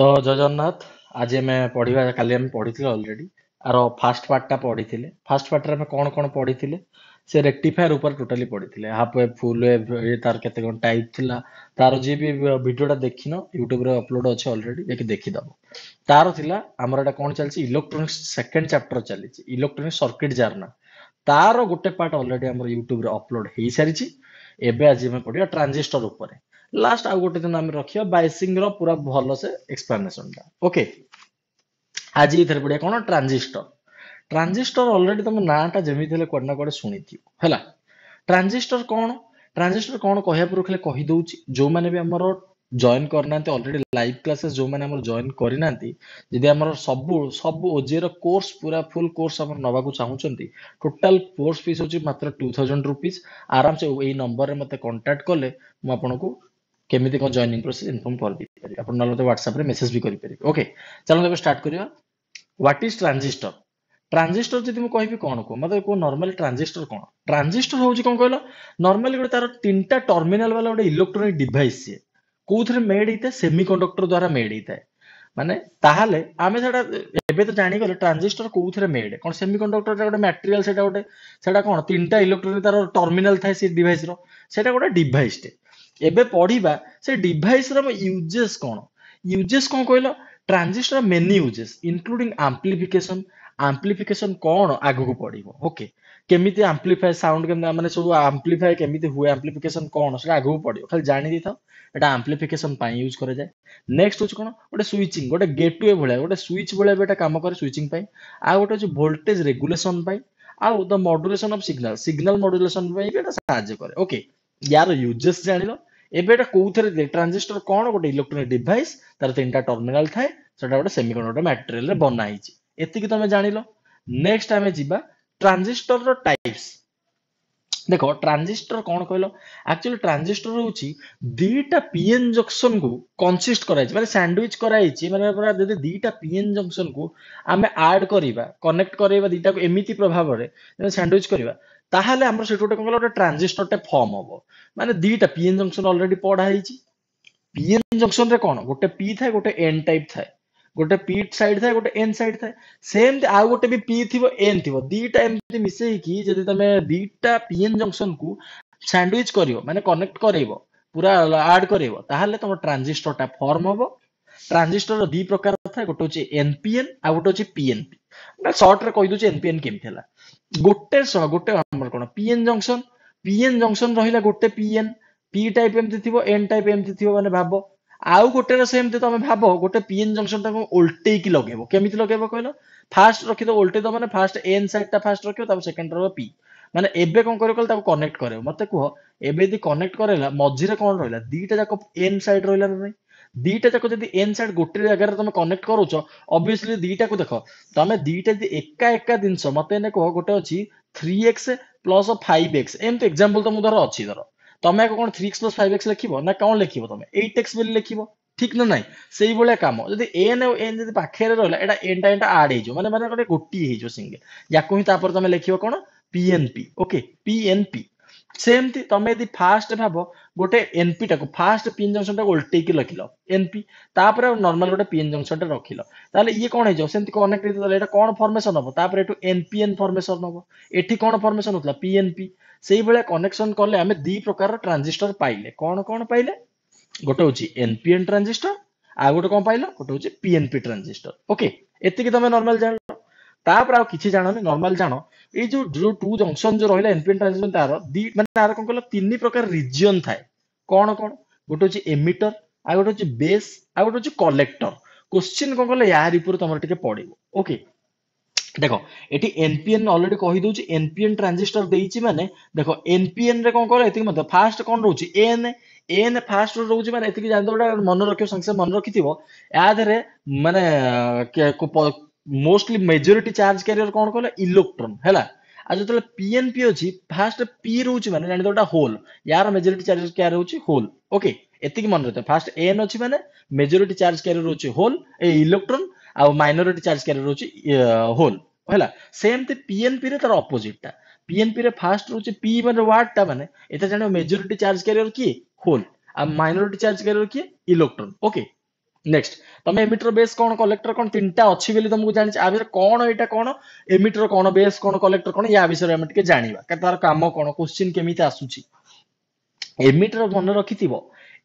ତ ଜଗନ୍ନାଥ ଆଜି ଆମେ ପଢ଼ିବା କାଲି ଆମେ ପଢ଼ିଥିଲେ ଅଲରେଡ଼ି ଆର ଫାଷ୍ଟ ପାର୍ଟଟା ପଢ଼ିଥିଲେ ଫାଷ୍ଟ ପାର୍ଟରେ ଆମେ କ'ଣ କ'ଣ ପଢ଼ିଥିଲେ ସେ ରେକ୍ଟିଫାୟାର ଉପରେ ଟୋଟାଲି ପଢ଼ିଥିଲେ ହାଫ୍ ୱେଭ୍ ଫୁଲ୍ ୱେଭ୍ ତାର କେତେ କ'ଣ ଟାଇପ୍ ଥିଲା ତାର ଯିଏ ବି ଭିଡ଼ିଓଟା ଦେଖିନ ୟୁଟ୍ୟୁବରେ ଅପଲୋଡ଼ ଅଛି ଅଲରେଡ଼ି ଯାଇକି ଦେଖିଦେବ ତାର ଥିଲା ଆମର ଏଇଟା କ'ଣ ଚାଲିଛି ଇଲେକ୍ଟ୍ରୋନିକ୍ସ ସେକେଣ୍ଡ ଚାପ୍ଟର ଚାଲିଛି ଇଲେକ୍ଟ୍ରୋନିକ୍ସ ସର୍କିଟ୍ ଜାର୍ନା ତାର ଗୋଟେ ପାର୍ଟ ଅଲରେଡ଼ି ଆମର ୟୁଟ୍ୟୁବରେ ଅପଲୋଡ଼ ହେଇସାରିଛି ଏବେ ଆଜି ଆମେ ପଢ଼ିବା ଟ୍ରାଞ୍ଜିଷ୍ଟର ଉପରେ ଲାଷ୍ଟ ଆଉ ଗୋଟେ ଦିନ ଆମେ ରଖିବା ବାଇସିଂର ପୁରା ଭଲସେ ଏକ୍ସପ୍ଲାନେସନଟା ଓକେ ଆଜି ଏଥିରେ ପଡ଼ିଆ କ'ଣ ଟ୍ରାଞ୍ଜିଷ୍ଟର ଟ୍ରାଞ୍ଜିଷ୍ଟର ଅଲରେଡି ତମ ନାଁଟା ଯେମିତି ହେଲେ କୁଆଡ଼େ ନା କୁଆଡ଼େ ଶୁଣିଥିବ ହେଲା ଟ୍ରାଞ୍ଜିଷ୍ଟର କ'ଣ ଟ୍ରାଞ୍ଜିଷ୍ଟର କ'ଣ କହିବା ପୂର୍ବରୁ ଖାଲି କହିଦେଉଛି ଯେଉଁମାନେ ବି ଆମର ଜଏନ୍ କରିନାହାନ୍ତି ଅଲରେଡି ଲାଇଭ୍ କ୍ଲାସେସ୍ ଯେଉଁମାନେ ଆମର ଜଏନ୍ କରିନାହାନ୍ତି ଯଦି ଆମର ସବୁ ସବୁ ଓଜିଏର କୋର୍ସ ପୁରା ଫୁଲ୍ କୋର୍ସ ଆମର ନେବାକୁ ଚାହୁଁଛନ୍ତି ଟୋଟାଲ କୋର୍ସ ଫିସ୍ ହେଉଛି ମାତ୍ର ଟୁ ଥାଉଜେଣ୍ଡ ରୁପିଜ୍ ଆରାମସେ ଏଇ ନମ୍ବରରେ ମୋତେ କଣ୍ଟାକ୍ଟ କଲେ ମୁଁ ଆପଣଙ୍କୁ କେମିତି କ'ଣ ଜଏନିଂ ପ୍ରୋସେସ୍ ଇନଫର୍ମ କରିଦେଇପାରିବେ ଆପଣ ନହେଲେ ମୋତେ ହ୍ୱାଟ୍ସଆପ୍ରେ ମେସେଜ୍ ବି କରିପାରିବେ ଓକେ ଚାଲନ୍ତୁ ଏବେ ଷ୍ଟାର୍ଟ କରିବା ହ୍ୱାଟ୍ ଇଜ୍ ଟ୍ରାଞ୍ଜିଷ୍ଟର ট্রানজিষ্টর যদি মু কহিবি কোন কো মতে কো নরমালি ট্রানজিষ্টর কোন ট্রানজিষ্টর হউচি কোন কইলো নরমালি গোটে তার তিনটা টর্মিনাল वाला গোটে ইলেকট্রনিক ডিভাইস সি কোউথরে মেড হইতা সেমিকন্ডক্টর দ্বারা মেড হইতা মানে তাহলে আমি সেটা এবে তো জানি গলে ট্রানজিষ্টর কোউথরে মেড কোন সেমিকন্ডক্টর গোটে ম্যাটেরিয়াল সেটা গোটে সেটা কোন তিনটা ইলেকট্রনিক তার টর্মিনাল থাই সি ডিভাইস র সেটা গোটে ডিভাইস তে ଏବେ ପଢିବା ସେ ଡିଭାଇସର ୟୁଜେସ୍ କ'ଣ ୟୁଜେସ୍ କ'ଣ କହିଲ transistor many uses including amplification amplification କ'ଣ ଆଗକୁ ପଡିବ ଓକେ କେମିତି ଆମ୍ପ୍ଲିଫାଏ ସାଉଣ୍ଡ କେମିତି ମାନେ ସବୁ ଆମ୍ପ୍ଲିଫାଏ କେମିତି ହୁଏ ଆମ୍ପ୍ଲିଫିକେସନ କ'ଣ ସେଟା ଆଗକୁ ପଡିବ ଖାଲି ଜାଣି ଏଇଟା ଏଟା ପାଇଁ ୟୁଜ୍ କରାଯାଏ ନେକ୍ସଟ ହେଉଛି କ'ଣ ଗୋଟେ ସୁଇଚିଂ ଗୋଟେ ଗେଟୱେ ଭଳିଆ ଗୋଟେ ସୁଇଚ୍ ଭଳିଆ ବି ଏଇଟା କାମ କରେ ସୁଇଚିଂ ପାଇଁ ଆଉ ଗୋଟେ ହେଉଛି ଭୋଲ୍ଟେଜ୍ ରେଗୁଲେସନ୍ ପାଇଁ ଆଉ the modulation of signal signal modulation ପାଇଁ ବି ଏଇଟା ସାହାଯ୍ୟ କରେ ଓକେ ୟାର ୟୁଜେସ୍ ଜାଣିଲ ଏବେ ଏଟା କୋଉଥିରେ ଟ୍ରାଞ୍ଜିଷ୍ଟର କ'ଣ ଗୋଟେ ଇଲେକ୍ଟ୍ରୋନିକ ଡିଭାଇସ୍ ତାର ତିନିଟା ଟର୍ମିନାଲ ଥାଏ ସେଟା ଗୋଟେ ସେମିକଣ୍ଡକ୍ଟର ମ୍ୟାଟେରିଆଲରେ ବନା ହେଇଛି ଏତିକି ତମେ ଜାଣିଲ ନେକ୍ସଟ ଆମେ ଯିବା ଟ୍ରାଞ୍ଜିଷ୍ଟରର ଟାଇପ୍ସ ଦେଖ ଟ୍ରାଞ୍ଜିଷ୍ଟର କ'ଣ କହିଲ ଆକ୍ଚୁଆଲି ଟ୍ରାଞ୍ଜିଷ୍ଟର ହେଉଛି ଦୁଇଟା ପିଏନ୍ ଜଙ୍କସନ୍କୁ କନସିଷ୍ଟ କରାଯାଇଛି ମାନେ ସ୍ୟାଣ୍ଡୱିଚ୍ କରାଯାଇଛି ମାନେ ପୁରା ଯଦି ଦୁଇଟା ପିଏନ୍ ଜଙ୍କସନ୍କୁ ଆମେ ଆଡ୍ କରିବା କନେକ୍ଟ କରାଇବା ଦୁଇଟାକୁ ଏମିତି ପ୍ରଭାବରେ ସ୍ୟାଣ୍ଡୱିଚ୍ କରିବା ତାହେଲେ ଆମର ସେଠି ଗୋଟେ କ'ଣ କହିଲ ଗୋଟେ ଟ୍ରାଞ୍ଜିଷ୍ଟରଟେ ଫର୍ମ ହବ ମାନେ ଦିଟା ପିଏନ୍ ଜଙ୍କସନ୍ ଅଲରେଡି ପଢା ହେଇଛି ପିଏନ୍ ଜଙ୍କସନ୍ରେ କ'ଣ ଗୋଟେ ପି ଥାଏ ଗୋଟେ ଏନ୍ ଟାଇପ୍ ଥାଏ ଗୋଟେ ପି ସାଇଡ୍ ଥାଏ ଗୋଟେ ଏନ୍ ସାଇଡ୍ ଥାଏ ସେମିତି ଆଉ ଗୋଟେ ବି ପି ଥିବ ଏନ୍ ଥିବ ଦିଟା ଏମିତି ମିଶେଇକି ଯଦି ତମେ ଦିଟା ପିଏନ୍ ଜଙ୍କସନ୍କୁ ସ୍ୟାଣ୍ଡୱିଚ୍ କରିବ ମାନେ କନେକ୍ଟ କରେଇବ ପୁରା ଆଡ୍ କରେଇବ ତାହେଲେ ତମ ଟ୍ରାଞ୍ଜିଷ୍ଟରଟା ଫର୍ମ ହବ ଟ୍ରାଞ୍ଜିଷ୍ଟରର ଦି ପ୍ରକାର ଥାଏ ଗୋଟେ ହଉଛି ଏନ୍ପିଏନ୍ ଆଉ ଗୋଟେ ହଉଛି ପିଏନ୍ପି ସର୍ଟରେ କହିଦେଉଛି ଏନ୍ପିଏନ୍ କେମିତି ହେଲା ଗୋଟେ ସହ ଗୋଟେ ଆମର କ'ଣ ପିଏନ୍ ଜଙ୍କସନ୍ ପିଏନ୍ ଜଙ୍କସନ୍ ରହିଲା ଗୋଟେ ପିଏନ୍ ପି ଟାଇପ୍ ଏମିତି ଥିବ ଏନ୍ ଟାଇପ୍ ଏମିତି ଥିବ ମାନେ ଭାବ ଆଉ ଗୋଟେର ସେମିତି ତମେ ଭାବ ଗୋଟେ ପିଏନ୍ ଜଙ୍କସନଟାକୁ ଓଲଟେଇକି ଲଗେଇବ କେମିତି ଲଗେଇବ କହିଲ ଫାଷ୍ଟ ରଖିଦେବ ଓଲଟେଇ ମାନେ ଫାଷ୍ଟ ଏନ୍ ସାଇଡ୍ଟା ଫାଷ୍ଟ ରଖିବ ତାପରେ ସେକେଣ୍ଡ ରହିବ ପି ମାନେ ଏବେ କ'ଣ କରିବ କହିଲେ ତାକୁ କନେକ୍ଟ କରେଇବ ମତେ କୁହ ଏବେ ଯଦି କନେକ୍ଟ କରେଇଲା ମଝିରେ କ'ଣ ରହିଲା ଦିଟା ଯାକ ଏନ୍ ସାଇଡ୍ ରହିଲା ନା ନାହିଁ দুইটা যাক যদি এন সাইড গোটে জায়গায় তুমি কনেক্ট করুছ অবভিয়সলি দুইটা দেখ তুমি দুইটা যদি একা একা জিনিস মতো এনে কহ গোটে অছি three x plus five x এমতি এক্সাম্পল তো ধর অছি ধর তুমি এক কোণ three x plus five x লিখব না কোণ লিখব তুমি এইট এক্স বলে লিখব ঠিক না নাই সেইভাবে কাম যদি এন ও এন যদি পাখে রহলা এটা এনটা এনটা আড হয়ে মানে মানে গোটিয়ে হয়ে সিঙ্গেল ইয়াকু হি তারপরে তুমি লিখব কোণ পিএনপি ওকে পিএনপি ସେମିତି ତମେ ଯଦି ଫାଷ୍ଟ ଭାବ ଗୋଟେ ଏନପି ଟାକୁ ଫାଷ୍ଟ ପିଏନ୍ ଜଙ୍କସନ ଟାକୁ ଓଲଟେଇକି ରଖିଲ ଏନପି ତାପରେ ନର୍ମାଲ ଗୋଟେ ପିଏନ୍ ଜଙ୍କସନ ଟା ରଖିଲ ତାହେଲେ ଇଏ କଣ ହେଇଯିବ ସେମିତି କନେକ୍ଟ ହେଇଥିଲା ଏଇଟା କଣ ଫର୍ମେସନ ହବ ତାପରେ ଏଠୁ ଏନପିଏନ୍ ଫର୍ମେସନ ହବ ଏଠି କଣ ଫର୍ମେସନ ହଉଥିଲା ପିଏନପି ସେଇଭଳିଆ କନେକ୍ସନ କଲେ ଆମେ ଦୁଇ ପ୍ରକାରର ଟ୍ରାଞ୍ଜିଷ୍ଟର ପାଇଲେ କଣ କଣ ପାଇଲେ ଗୋଟେ ହଉଛି ଏନପିଏନ୍ ଟ୍ରାଞ୍ଜିଷ୍ଟର ଆଉ ଗୋଟେ କଣ ପାଇଲ ଗୋଟେ ହଉଛି ପିଏନପି ଟ୍ରାଞ୍ଜିଷ୍ଟର ଓକେ ଏତିକି ତମେ ନର୍ମାଲ ଜାଣିଲ ତାପରେ ଆଉ କିଛି ଜାଣନି ନର୍ମାଲ ଜାଣ ଏଇ ଯୋଉ ଯୋଉ ଟୁ ଜଙ୍କସନ୍ ଯୋଉ ରହିଲା ଏନପିଏନ୍ ଟ୍ରାନ୍ସମିଶନ ତାର ଦି ମାନେ ତାର କଣ କହିଲ ତିନି ପ୍ରକାର ରିଜିଅନ ଥାଏ କଣ କଣ ଗୋଟେ ହଉଛି ଏମିଟର ଆଉ ଗୋଟେ ହଉଛି ବେସ୍ ଆଉ ଗୋଟେ ହଉଛି କଲେକ୍ଟର କୋଶ୍ଚିନ୍ କଣ କହିଲେ ୟାରି ଉପରେ ତମର ଟିକେ ପଡିବ ଓକେ ଦେଖ ଏଠି এনপিএন ଅଲରେଡ଼ି କହିଦେଉଛି দেউছি এনপিএন ଦେଇଛି ମାନେ ଦେଖ দেখ এনপিএন রে কোন করে এতিকি মধ্যে ফার্স্ট কোন রহুছি এন এন ফার্স্ট রহুছি মানে এতিকি ମନେ গোটা মনে রাখিও সঙ্গে মনে রাখিথিব ইয়াদেরে মানে ମୋଷ୍ଟଲି ମେଜରିଟି ଚାର୍ଜ କ୍ୟାରିୟର କ'ଣ କହିଲ ଇଲେକ୍ଟ୍ରନ୍ ହେଲା ଆଉ ଯେତେବେଳେ ପିଏନ୍ପି ଅଛି ଫାର୍ଷ୍ଟ ପି ରହୁଛି ମାନେ ଜାଣିଦେବ ଏଟା ହୋଲ୍ ୟାର ମେଜରିଟି ଚାର୍ଜ କ୍ୟାରିୟର ହେଉଛି ହୋଲ୍ ଓକେ ଏତିକି ମନେ ରଖିବ ଫାର୍ଷ୍ଟ ଏନ୍ ଅଛି ମାନେ ମେଜରିଟି ଚାର୍ଜ କ୍ୟାରିୟର ହେଉଛି ହୋଲ୍ ଏ ଇଲେକ୍ଟ୍ରନ୍ ଆଉ ମାଇନରିଟି ଚାର୍ଜ କ୍ୟାରିୟର ହେଉଛି ହୋଲ୍ ହେଲା ସେମିତି ପିଏନ୍ପିରେ ତାର ଅପୋଜିଟ୍ଟା ପିଏନ୍ପିରେ ଫାର୍ଷ୍ଟ ରହୁଛି ପି ମାନେ ୱାର୍ଡଟା ମାନେ ଏଥିରେ ଜାଣିବ ମେଜରିଟି ଚାର୍ଜ କ୍ୟାରିୟର କିଏ ହୋଲ୍ ଆଉ ମାଇନରିଟି ଚାର୍ଜ କ୍ୟାରିୟର କିଏ ଇଲେକ୍ଟ୍ରନ୍ ଓକେ ନେକ୍ସଟ ତମେ ଏମିଟର ବେସ୍ କ'ଣ କଲେକ୍ଟର କ'ଣ ତିନିଟା ଅଛି ବୋଲି ତମକୁ ଜାଣିଛି ଆ ଭିତରେ କ'ଣ ଏଇଟା କ'ଣ ଏମିଟର କ'ଣ ବେସ୍ କ'ଣ କଲେକ୍ଟର କ'ଣ ୟା ବିଷୟରେ ଆମେ ଟିକେ ଜାଣିବା ତାର କାମ କ'ଣ କୋଶ୍ଚିନ୍ କେମିତି ଆସୁଛି ଏମିଟର ମନେ ରଖିଥିବ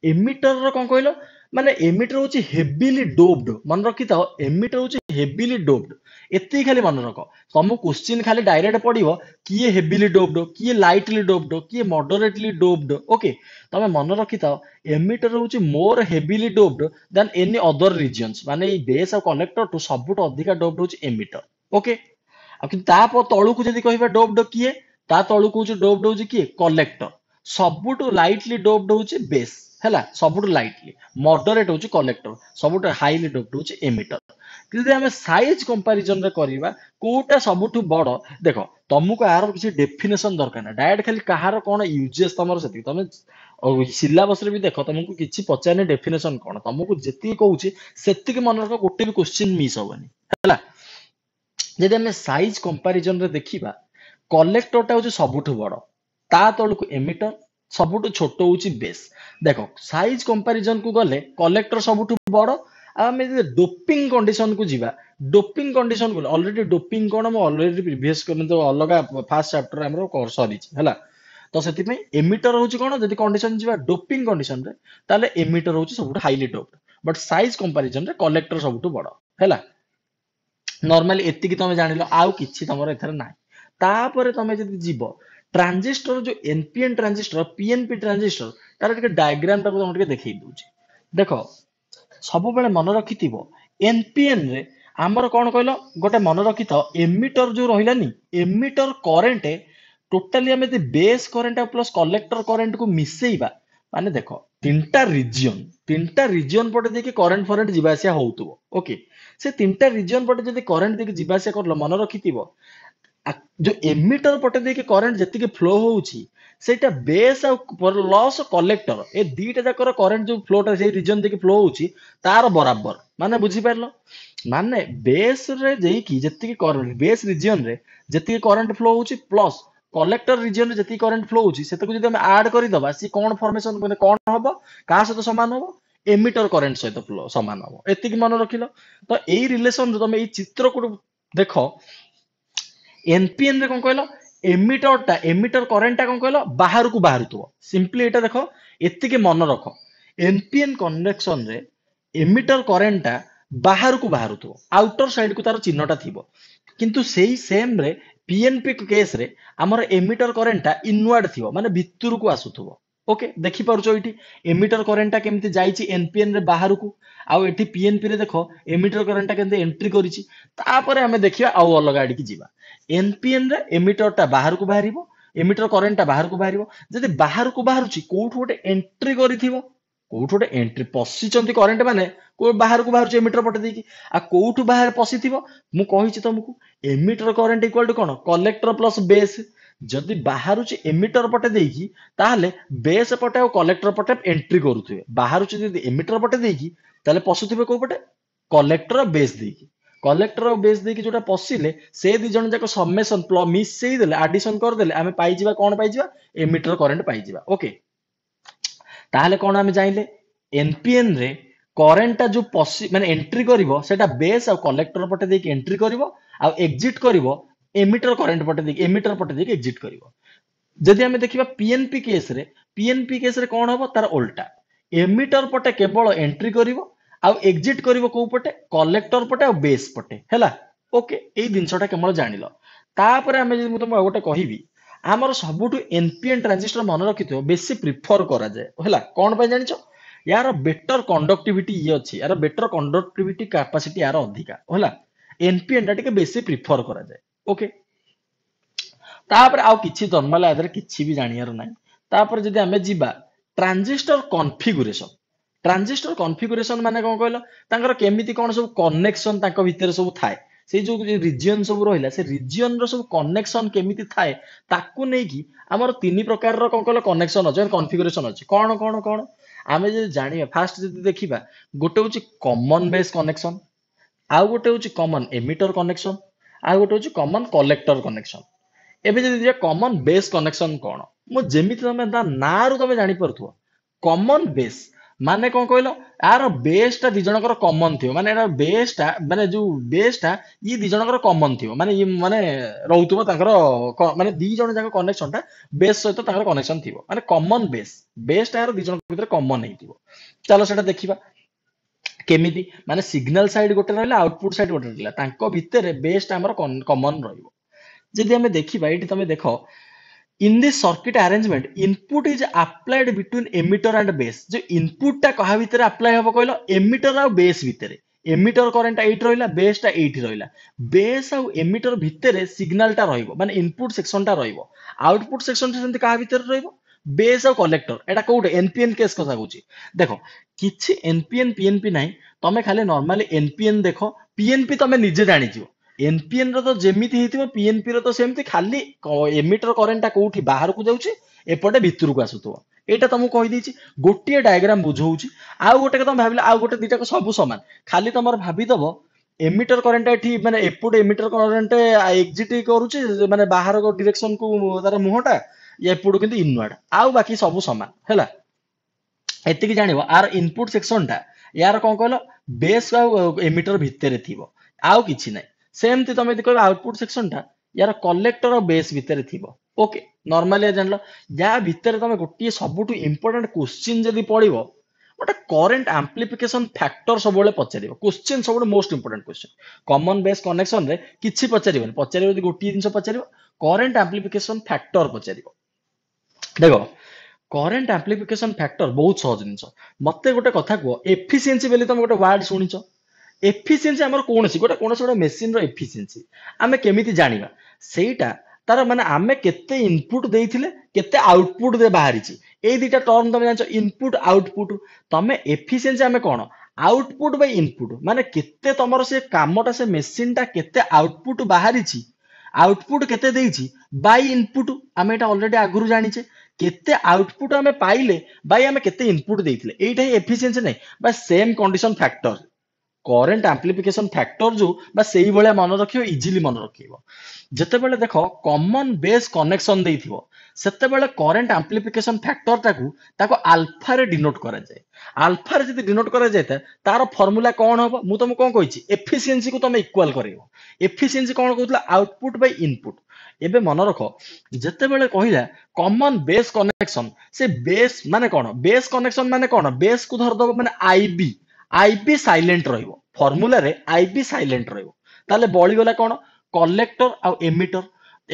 ଏମିଟରର କ'ଣ କହିଲ ମାନେ ଏମିଟର ହେଉଛି ହେଭିଲି ଡୋବ୍ଡ ମନେ ରଖିଥାଅ ଏମିଟର ହେଉଛି ହେଭିଲି ଡୋବ୍ଡ ଏତିକି ଖାଲି ମନେ ରଖ ତମ କୋଶ୍ଚିନ୍ ଖାଲି ଡାଇରେକ୍ଟ ପଡ଼ିବ କିଏ ହେଭିଲି ଡୋବ୍ଡ କିଏ ଲାଇଟଲି ଡୋବ୍ଡ କିଏ ମଡରେଟଲି ଡୋବ୍ଡ ଓକେ ତମେ ମନେ ରଖିଥାଅ ଏମିଟର ହେଉଛି ମୋର heavily doped then any other regions ମାନେ ଏଇ ବେସ୍ ଆଉ କନେକ୍ଟରଠୁ ସବୁଠୁ ଅଧିକା ଡୋବ୍ଡ ହେଉଛି ଏମିଟର ଓକେ ଆଉ କିନ୍ତୁ ତା ତଳକୁ ଯଦି କହିବା ଡୋବ୍ଡ କିଏ ତା ତଳକୁ ହେଉଛି ଡୋବ୍ଡ ହେଉଛି କିଏ କଲେକ୍ଟର ସବୁଠୁ ଲାଇଟଲି ଡୋବ୍ଡ ହେଉଛି ବେସ୍ ହେଲା ସବୁଠୁ ଲାଇଟଲି ମଡରେଟ୍ ହେଉଛି କଲେକ୍ଟର ସବୁଠୁ ହାଇଲି ଡୋପ୍ଟ ହେଉଛି ଏମିଟର ଯଦି ଆମେ ସାଇଜ୍ କମ୍ପାରିଜନରେ କରିବା କୋଉଟା ସବୁଠୁ ବଡ଼ ଦେଖ ତମକୁ ଆର କିଛି ଡେଫିନେସନ୍ ଦରକାର ନାହିଁ ଡାଇରେକ୍ଟ ଖାଲି କାହାର କ'ଣ ୟୁଜେସ୍ ତମର ସେତିକି ତମେ ସିଲାବସରେ ବି ଦେଖ ତମକୁ କିଛି ପଚାରିନି ଡେଫିନେସନ୍ କ'ଣ ତମକୁ ଯେତିକି କହୁଛି ସେତିକି ମନେ ରଖ ଗୋଟେ ବି କୋଶ୍ଚିନ୍ ମିସ୍ ହବନି ହେଲା ଯଦି ଆମେ ସାଇଜ୍ କମ୍ପାରିଜନରେ ଦେଖିବା କଲେକ୍ଟରଟା ହେଉଛି ସବୁଠୁ ବଡ଼ ତା ତଳକୁ ଏମିଟର ସବୁଠୁ ଛୋଟ ହେଉଛି ବେସ୍ ଦେଖ ସାଇଜ୍ କମ୍ପାରିଜନ୍କୁ ଗଲେ କଲେକ୍ଟର ସବୁଠୁ ବଡ଼ ଆଉ ଆମେ ଯଦି ଡୋପିଂ କଣ୍ଡିସନକୁ ଯିବା ଡୋପିଂ କଣ୍ଡିସନକୁ ଅଲରେଡି ଡୋପିଂ କ'ଣ ମୁଁ ଅଲରେଡି ପ୍ରିଭିୟସ୍ କିନ୍ତୁ ଅଲଗା ଫାର୍ଷ୍ଟ ଚାପ୍ଟର ଆମର ସରିଛି ହେଲା ତ ସେଥିପାଇଁ ଏମିଟର ହେଉଛି କ'ଣ ଯଦି କଣ୍ଡିସନ ଯିବା ଡୋପିଂ କଣ୍ଡିସନରେ ତାହେଲେ ଏମିଟର ହେଉଛି ସବୁଠୁ ହାଇଲି ଡୋପ୍ଡ ବଟ୍ ସାଇଜ୍ କମ୍ପାରିଜନରେ କଲେକ୍ଟର ସବୁଠୁ ବଡ଼ ହେଲା ନର୍ମାଲି ଏତିକି ତମେ ଜାଣିଲ ଆଉ କିଛି ତମର ଏଥିରେ ନାହିଁ ତାପରେ ତମେ ଯଦି ଯିବ ট্রানজিষ্টর যে এনপিএন ট্রানজিষ্টর পিএনপি ট্রানজিষ্টর তার টিকে ডায়াগ্রামটা তোমাকে টিকে দেখাই দেউছি দেখ ସବୁବେଳେ ମନେ ରଖିଥିବ ଏନପିଏନ୍ ରେ ଆମର କ'ଣ କହିଲ ଗୋଟେ ମନେ ରଖିଥାଅ ଏମିଟର ଯୋଉ ରହିଲାନି ଏମିଟର କରେଣ୍ଟ ଟୋଟାଲି ଆମେ ଯଦି ବେସ୍ କରେଣ୍ଟ ଆଉ ପ୍ଲସ୍ କଲେକ୍ଟର କରେଣ୍ଟକୁ ମିଶେଇବା ମାନେ ଦେଖ ତିନିଟା ରିଜିଅନ୍ ତିନିଟା ରିଜିଅନ୍ ପଟେ ଦେଇକି କରେଣ୍ଟ ଫରେଣ୍ଟ ଯିବା ଆସିବା ହଉଥିବ ଓକେ ସେ ତିନିଟା ରିଜିଅନ୍ ପଟେ ଯଦି କରେଣ୍ଟ ଦେଇକି ଯିବା ଆସିବା କରିଲ ମନେ ରଖିଥିବ जो एमिटर पटे देखिए करेन्ट जी फ्लो होटा बेस लस कलेक्टर ए दीटा जाकर करेन्ट जो फ्लोटा से रिजन देखिए फ्लो हो तार बराबर मान बुझीपार मान बेस जी करेन्ट बेस रिजन रे जी करेन्ट फ्लो हो प्लस कलेक्टर रिजन रे जी करेन्ट फ्लो होता जब आड करदे सी कौन फर्मेसन मैंने कौन हम क्या सहित सामान हम एमिटर करेन्ट सहित फ्लो सामान हम एति मन रख तो यही रिलेसन तुम ये चित्र को देख ଏନ୍ପିଏନ୍ ରେ କଣ କହିଲ ଏମିଟରଟା ଏମିଟର କରେଣ୍ଟଟା କଣ କହିଲ ବାହାରକୁ ବାହାରୁଥିବ ସିମ୍ପଲି ଏଇଟା ଦେଖ ଏତିକି ମନେ ରଖ ଏନ୍ପିଏନ୍ କନଭେକ୍ସନରେ ଏମିଟର କରେଣ୍ଟଟା ବାହାରକୁ ବାହାରୁଥିବ ଆଉଟର ସାଇଡ୍କୁ ତାର ଚିହ୍ନଟା ଥିବ କିନ୍ତୁ ସେଇ ସେମ୍ରେ ପିଏନ୍ପି କେସ୍ରେ ଆମର ଏମିଟର କରେଣ୍ଟଟା ଇନୱାର୍ଡ ଥିବ ମାନେ ଭିତରକୁ ଆସୁଥିବ ଓକେ ଦେଖିପାରୁଛ ଏଇଠି ଏମିଟର କରେଣ୍ଟଟା କେମିତି ଯାଇଛି ଏନ୍ପିଏନ୍ରେ ବାହାରକୁ ଆଉ ଏଠି ପିଏନ୍ପିରେ ଦେଖ ଏମିଟର କରେଣ୍ଟଟା କେମିତି ଏଣ୍ଟ୍ରି କରିଛି ତାପରେ ଆମେ ଦେଖିବା ଆଉ ଅଲଗା ଆଡ଼ିକି ଯିବା ଏନ୍ପିଏନ୍ରେ ଏମିଟରଟା ବାହାରକୁ ବାହାରିବ ଏମିଟର କରେଣ୍ଟଟା ବାହାରକୁ ବାହାରିବ ଯଦି ବାହାରକୁ ବାହାରୁଛି କୋଉଠୁ ଗୋଟେ ଏଣ୍ଟ୍ରି କରିଥିବ କୋଉଠୁ ଗୋଟେ ଏଣ୍ଟ୍ରି ପଶିଛନ୍ତି କରେଣ୍ଟ ମାନେ ବାହାରକୁ ବାହାରୁଛି ଏମିଟର ପଟେ ଦେଇକି ଆଉ କୋଉଠୁ ବାହାରେ ପଶିଥିବ ମୁଁ କହିଛି ତମକୁ ଏମିଟର କରେଣ୍ଟ ଇକ୍ୱାଲ ଟୁ କ'ଣ କଲେକ୍ଟର ପ୍ଲସ୍ ବେସ୍ ଯଦି ବାହାରୁଛି ଏମିଟର ପଟେ ଦେଇକି ତାହେଲେ ବେସ୍ ପଟେ ଆଉ କଲେକ୍ଟର ପଟେ ଏଣ୍ଟ୍ରି କରୁଥିବେ ବାହାରୁଛି ଯଦି ଏମିଟର ପଟେ ଦେଇକି ତାହେଲେ ପଶୁଥିବେ କୋଉ ପଟେ କଲେକ୍ଟର ବେସ୍ ଦେଇକି କଲେକ୍ଟର ଆଉ ବେସ୍ ଦେଇକି ଯୋଉଟା ପଶିଲେ ସେ ଦି ଜଣ ଯାକ ସବମେସନ ମିଶେଇ ଦେଲେ ଆଡିସନ କରିଦେଲେ ଆମେ ପାଇଯିବା କଣ ପାଇଯିବା ଏମିଟର କରେଣ୍ଟ ପାଇଯିବା ଓକେ ତାହେଲେ କଣ ଆମେ ଜାଣିଲେ ଏନପିଏନ୍ ରେ କରେଣ୍ଟଟା ଯୋଉ ପଶି ମାନେ ଏଣ୍ଟ୍ରି କରିବ ସେଟା ବେସ୍ ଆଉ କଲେକ୍ଟର ପଟେ ଦେଇକି ଏଣ୍ଟ୍ରି କରିବ ଆଉ ଏକ୍ଜିଟ୍ କରିବ ଏମିଟର କରେଣ୍ଟ ପଟେ ଦେଇକି ଏମିଟର ପଟେ ଦେଇକି ଏକ୍ଜିଟ୍ କରିବ ଯଦି ଆମେ ଦେଖିବା ପିଏନ୍ପି କେସ୍ରେ ପିଏନ୍ପି କେସ୍ରେ କ'ଣ ହେବ ତାର ଓଲ୍ଟା ଏମିଟର ପଟେ କେବଳ ଏଣ୍ଟ୍ରି କରିବ ଆଉ ଏକ୍ଜିଟ୍ କରିବ କେଉଁ ପଟେ କଲେକ୍ଟର ପଟେ ଆଉ ବେସ୍ ପଟେ ହେଲା ଓକେ ଏଇ ଜିନିଷଟା କେବଳ ଜାଣିଲ ତାପରେ ଆମେ ଯଦି ମୁଁ ତମକୁ ଗୋଟେ କହିବି ଆମର ସବୁଠୁ ଏନପିଏନ୍ ଟ୍ରାଞ୍ଜିଷ୍ଟର ମନେ ରଖିଥିବ ବେଶୀ ପ୍ରିଫର କରାଯାଏ ହେଲା କ'ଣ ପାଇଁ ଜାଣିଛ ୟାର ବେଟର କଣ୍ଡକ୍ଟିଭିଟି ଇଏ ଅଛି ୟାର ବେଟର କଣ୍ଡକ୍ଟିଭିଟି କାପାସିଟି ୟାର ଅଧିକା ହେଲା ଏନପିଏନ୍ଟା ଟିକେ ବେଶୀ ପ୍ରିଫର କରାଯାଏ ଓକେ ତାପରେ ଆଉ କିଛି ଜନ୍ମାଲା ଆଧାରରେ କିଛି ବି ଜାଣିବାର ନାହିଁ ତାପରେ ଯଦି ଆମେ ଯିବା ଟ୍ରାଞ୍ଜିଷ୍ଟର କନଫିଗୁରେସନ ଟ୍ରାଞ୍ଜିଷ୍ଟର କନଫିଗୁରେସନ ମାନେ କଣ କହିଲ ତାଙ୍କର କେମିତି କଣ ସବୁ କନେକ୍ସନ ତାଙ୍କ ଭିତରେ ସବୁ ଥାଏ ସେଇ ଯୋଉ ରିଜିଅନ ସବୁ ରହିଲା ସେ ରିଜିଅନର ସବୁ କନେକ୍ସନ କେମିତି ଥାଏ ତାକୁ ନେଇକି ଆମର ତିନି ପ୍ରକାରର କଣ କହିଲ କନେକ୍ସନ ଅଛି କନଫିଗୁରେସନ ଅଛି କଣ କଣ କଣ ଆମେ ଯଦି ଜାଣିବା ଫାଷ୍ଟ ଯଦି ଦେଖିବା ଗୋଟେ ହଉଛି କମନ ବେସ୍ କନେକ୍ସନ ଆଉ ଗୋଟେ ହଉଛି କମନ ଏମିଟର କନେକ୍ସନ ଆଉ ଗୋଟେ ହେଉଛି କମନ୍ କଲେକ୍ଟର କନେକ୍ସନ୍ ଏବେ ଯଦି ଯିବା କମନ୍ ବେସ୍ କନେକ୍ସନ୍ କ'ଣ ମୁଁ ଯେମିତି ତମେ ତା ନାଁରୁ ତମେ ଜାଣିପାରୁଥିବ କମନ୍ ବେସ୍ ମାନେ କ'ଣ କହିଲ ଆର ବେସ୍ଟା ଦି ଜଣଙ୍କର କମନ୍ ଥିବ ମାନେ ଏଟା ବେସ୍ଟା ମାନେ ଯୋଉ ବେସ୍ଟା ଇଏ ଦି ଜଣଙ୍କର କମନ୍ ଥିବ ମାନେ ଇଏ ମାନେ ରହୁଥିବ ତାଙ୍କର ମାନେ ଦି ଜଣ ଯାକ କନେକ୍ସନଟା ବେସ୍ ସହିତ ତାଙ୍କର କନେକ୍ସନ୍ ଥିବ ମାନେ କମନ୍ ବେସ୍ ବେସ୍ଟା ଆର ଦି ଜଣଙ୍କ ଭିତରେ କମନ୍ ହେଇଥିବ ଚାଲ ସେଟା ଦେଖିବା କେମିତି ମାନେ ସିଗ୍ନାଲ ସାଇଡ୍ ଗୋଟେ ରହିଲା ଆଉଟପୁଟ୍ ସାଇଡ୍ ଗୋଟେ ରହିଲା ତାଙ୍କ ଭିତରେ ବେଷ୍ଟ ଆମର কমন রহিব যদি আমি দেখিবা এটি তুমি দেখো in this circuit arrangement input is applied between emitter and base যে ইনপুটটা কাহা ভিতরে আপ্লাই হব কইলো এমিটর আর বেস ভিতরে এমিটর করেন্টটা এইট রহিলা বেসটা এইটি রহিলা বেস আর এমিটর ভিতরে সিগনালটা রহিব মানে ইনপুট সেকশনটা রহিব আউটপুট সেকশনটা সেমতি কাহা ভিতরে রহিব বেস আর কলেক্টর এটা কোউটে এনপিএন কেস কথা কুচি দেখো କିଛି ଏନ୍ପିଏନ୍ ପିଏନ୍ପି ନାହିଁ ତମେ ଖାଲି ନର୍ମାଲି ଏନ୍ପିଏନ୍ ଦେଖ ପିଏନ୍ପି ତମେ ନିଜେ ଜାଣିଯିବ ଏନ୍ପିଏନ୍ ର ତ ଯେମିତି ହେଇଥିବ ପିଏନ୍ପି ର ତ ସେମିତି ଖାଲି ଏମିଟର କରେଣ୍ଟଟା କୋଉଠି ବାହାରକୁ ଯାଉଛି ଏପଟେ ଭିତରକୁ ଆସୁଥିବ ଏଇଟା ତମକୁ କହିଦେଇଛି ଗୋଟିଏ ଡାୟଗ୍ରାମ ବୁଝଉଛି ଆଉ ଗୋଟେ ତମେ ଭାବିଲ ଆଉ ଗୋଟେ ଦିଟାକ ସବୁ ସମାନ ଖାଲି ତମର ଭାବିଦବ এমিটার কারেন্ট এটি মানে এপটে এমিটার কারেন্ট এক্সিট করুছে মানে বাহার ডিরেকশন কু তার মুহটা এপটু কিন্তু ইনওয়ার্ড আউ বাকি সব সমান হেলা ଏତିକି ଜାଣିବ ଆର ଇନପୁଟ ସେକ୍ସନଟା ୟାର କ'ଣ କହିଲ ବେସ୍ ଆଉ ଏମିଟର ଭିତରେ ଥିବ ଆଉ କିଛି ନାହିଁ ସେମିତି ତମେ ଯଦି କହିବ ଆଉଟପୁଟ ସେକ୍ସନଟା ୟାର କଲେକ୍ଟର ଆଉ ବେସ୍ ଭିତରେ ଥିବ ଓକେ ନର୍ମାଲି ଜାଣିଲ ୟା ଭିତରେ ତମେ ଗୋଟିଏ ସବୁଠୁ ଇମ୍ପୋର୍ଟାଣ୍ଟ କୋଶ୍ଚିନ୍ ଯଦି ପଡ଼ିବ ଗୋଟେ କରେଣ୍ଟ ଆମ୍ପ୍ଲିଫିକେସନ ଫ୍ୟାକ୍ଟର ସବୁବେଳେ ପଚାରିବ କୋଶ୍ଚିନ୍ ସବୁଠୁ most important question common base କନେକ୍ସନରେ କିଛି ପଚାରିବନି ପଚାରିବ ଯଦି ଗୋଟିଏ ଜିନିଷ ପଚାରିବ କରେଣ୍ଟ ଆମ୍ପ୍ଲିଫିକେସନ ଫ୍ୟାକ୍ଟର ପଚାରିବ ଦେଖ କରେଣ୍ଟ ଆମ୍ପ୍ଲିଫିକେସନ ଫ୍ୟାକ୍ଟର ବହୁତ ସହଜ ଜିନିଷ ମତେ ଗୋଟେ କଥା କୁହ ଏଫିସିଏନ୍ସି ବୋଲି ତମେ ଗୋଟେ ୱାର୍ଡ ଶୁଣିଛ ଏଫିସିଏନ୍ସି ଆମର କୌଣସି ଗୋଟେ କୌଣସି ଗୋଟେ ମେସିନ୍ର ଏଫିସିଏନ୍ସି ଆମେ କେମିତି ଜାଣିବା ସେଇଟା ତାର ମାନେ ଆମେ କେତେ ଇନପୁଟ ଦେଇଥିଲେ କେତେ ଆଉଟପୁଟରେ ବାହାରିଛି ଏଇ ଦୁଇଟା ଟର୍ମ ତମେ ଜାଣିଛ ଇନପୁଟ ଆଉଟପୁଟ ତମେ ଏଫିସିଏନ୍ସି ଆମେ କ'ଣ ଆଉଟପୁଟ ବାଇ ଇନପୁଟ ମାନେ କେତେ ତମର ସେ କାମଟା ସେ ମେସିନଟା କେତେ ଆଉଟପୁଟ ବାହାରିଛି ଆଉଟପୁଟ କେତେ ଦେଇଛି ବାଇ ଇନପୁଟ ଆମେ ଏଇଟା ଅଲରେଡି ଆଗରୁ ଜାଣିଛେ କେତେ ଆଉଟପୁଟ ଆମେ ପାଇଲେ ବାଇ ଆମେ କେତେ ଇନପୁଟ ଦେଇଥିଲେ ଏଇଟା ହିଁ ଏଫିସିଏନ୍ସି ନାହିଁ ବା same condition factor current amplification factor ଯୋଉ ବା ସେଇଭଳିଆ ମନେ ରଖିବ ଇଜିଲି ମନେ ରଖିବ ଯେତେବେଳେ ଦେଖ କମନ ବେସ୍ କନେକ୍ସନ ଦେଇଥିବ ସେତେବେଳେ କରେଣ୍ଟ ଆମ୍ପ୍ଲିଫିକେସନ ଫ୍ୟାକ୍ଟରଟାକୁ ତାକୁ ଆଲଫାରେ ଡିନୋଟ କରାଯାଏ ଆଲଫାରେ ଯଦି ଡିନୋଟ କରାଯାଇଥାଏ ତାର ଫର୍ମୁଲା କ'ଣ ହବ ମୁଁ ତମକୁ କ'ଣ କହିଛି ଏଫିସିଏନ୍ସିକୁ ତମେ ଇକ୍ୱାଲ କରେଇବ ଏଫିସିଏନ୍ସି କ'ଣ କହୁଥିଲା ଆଉଟପୁଟ ବାଇ ଇନପୁଟ ଏବେ ମନେ ରଖ ଯେତେବେଳେ କହିଲା କମନ ବେସ୍ କନେକ୍ସନ ସେ ବେସ୍ ମାନେ କ'ଣ ବେସ୍ କନେକ୍ସନ ମାନେ କ'ଣ ବେସ୍କୁ ଧରିଦେବ ମାନେ ଆଇବି ବି ଆଇପି ସାଇଲେଣ୍ଟ ରହିବ ଫର୍ମୁଲାରେ ଆଇପି ସାଇଲେଣ୍ଟ ରହିବ ତାହେଲେ ବଳିଗଲା କ'ଣ କଲେକ୍ଟର ଆଉ ଏମିଟର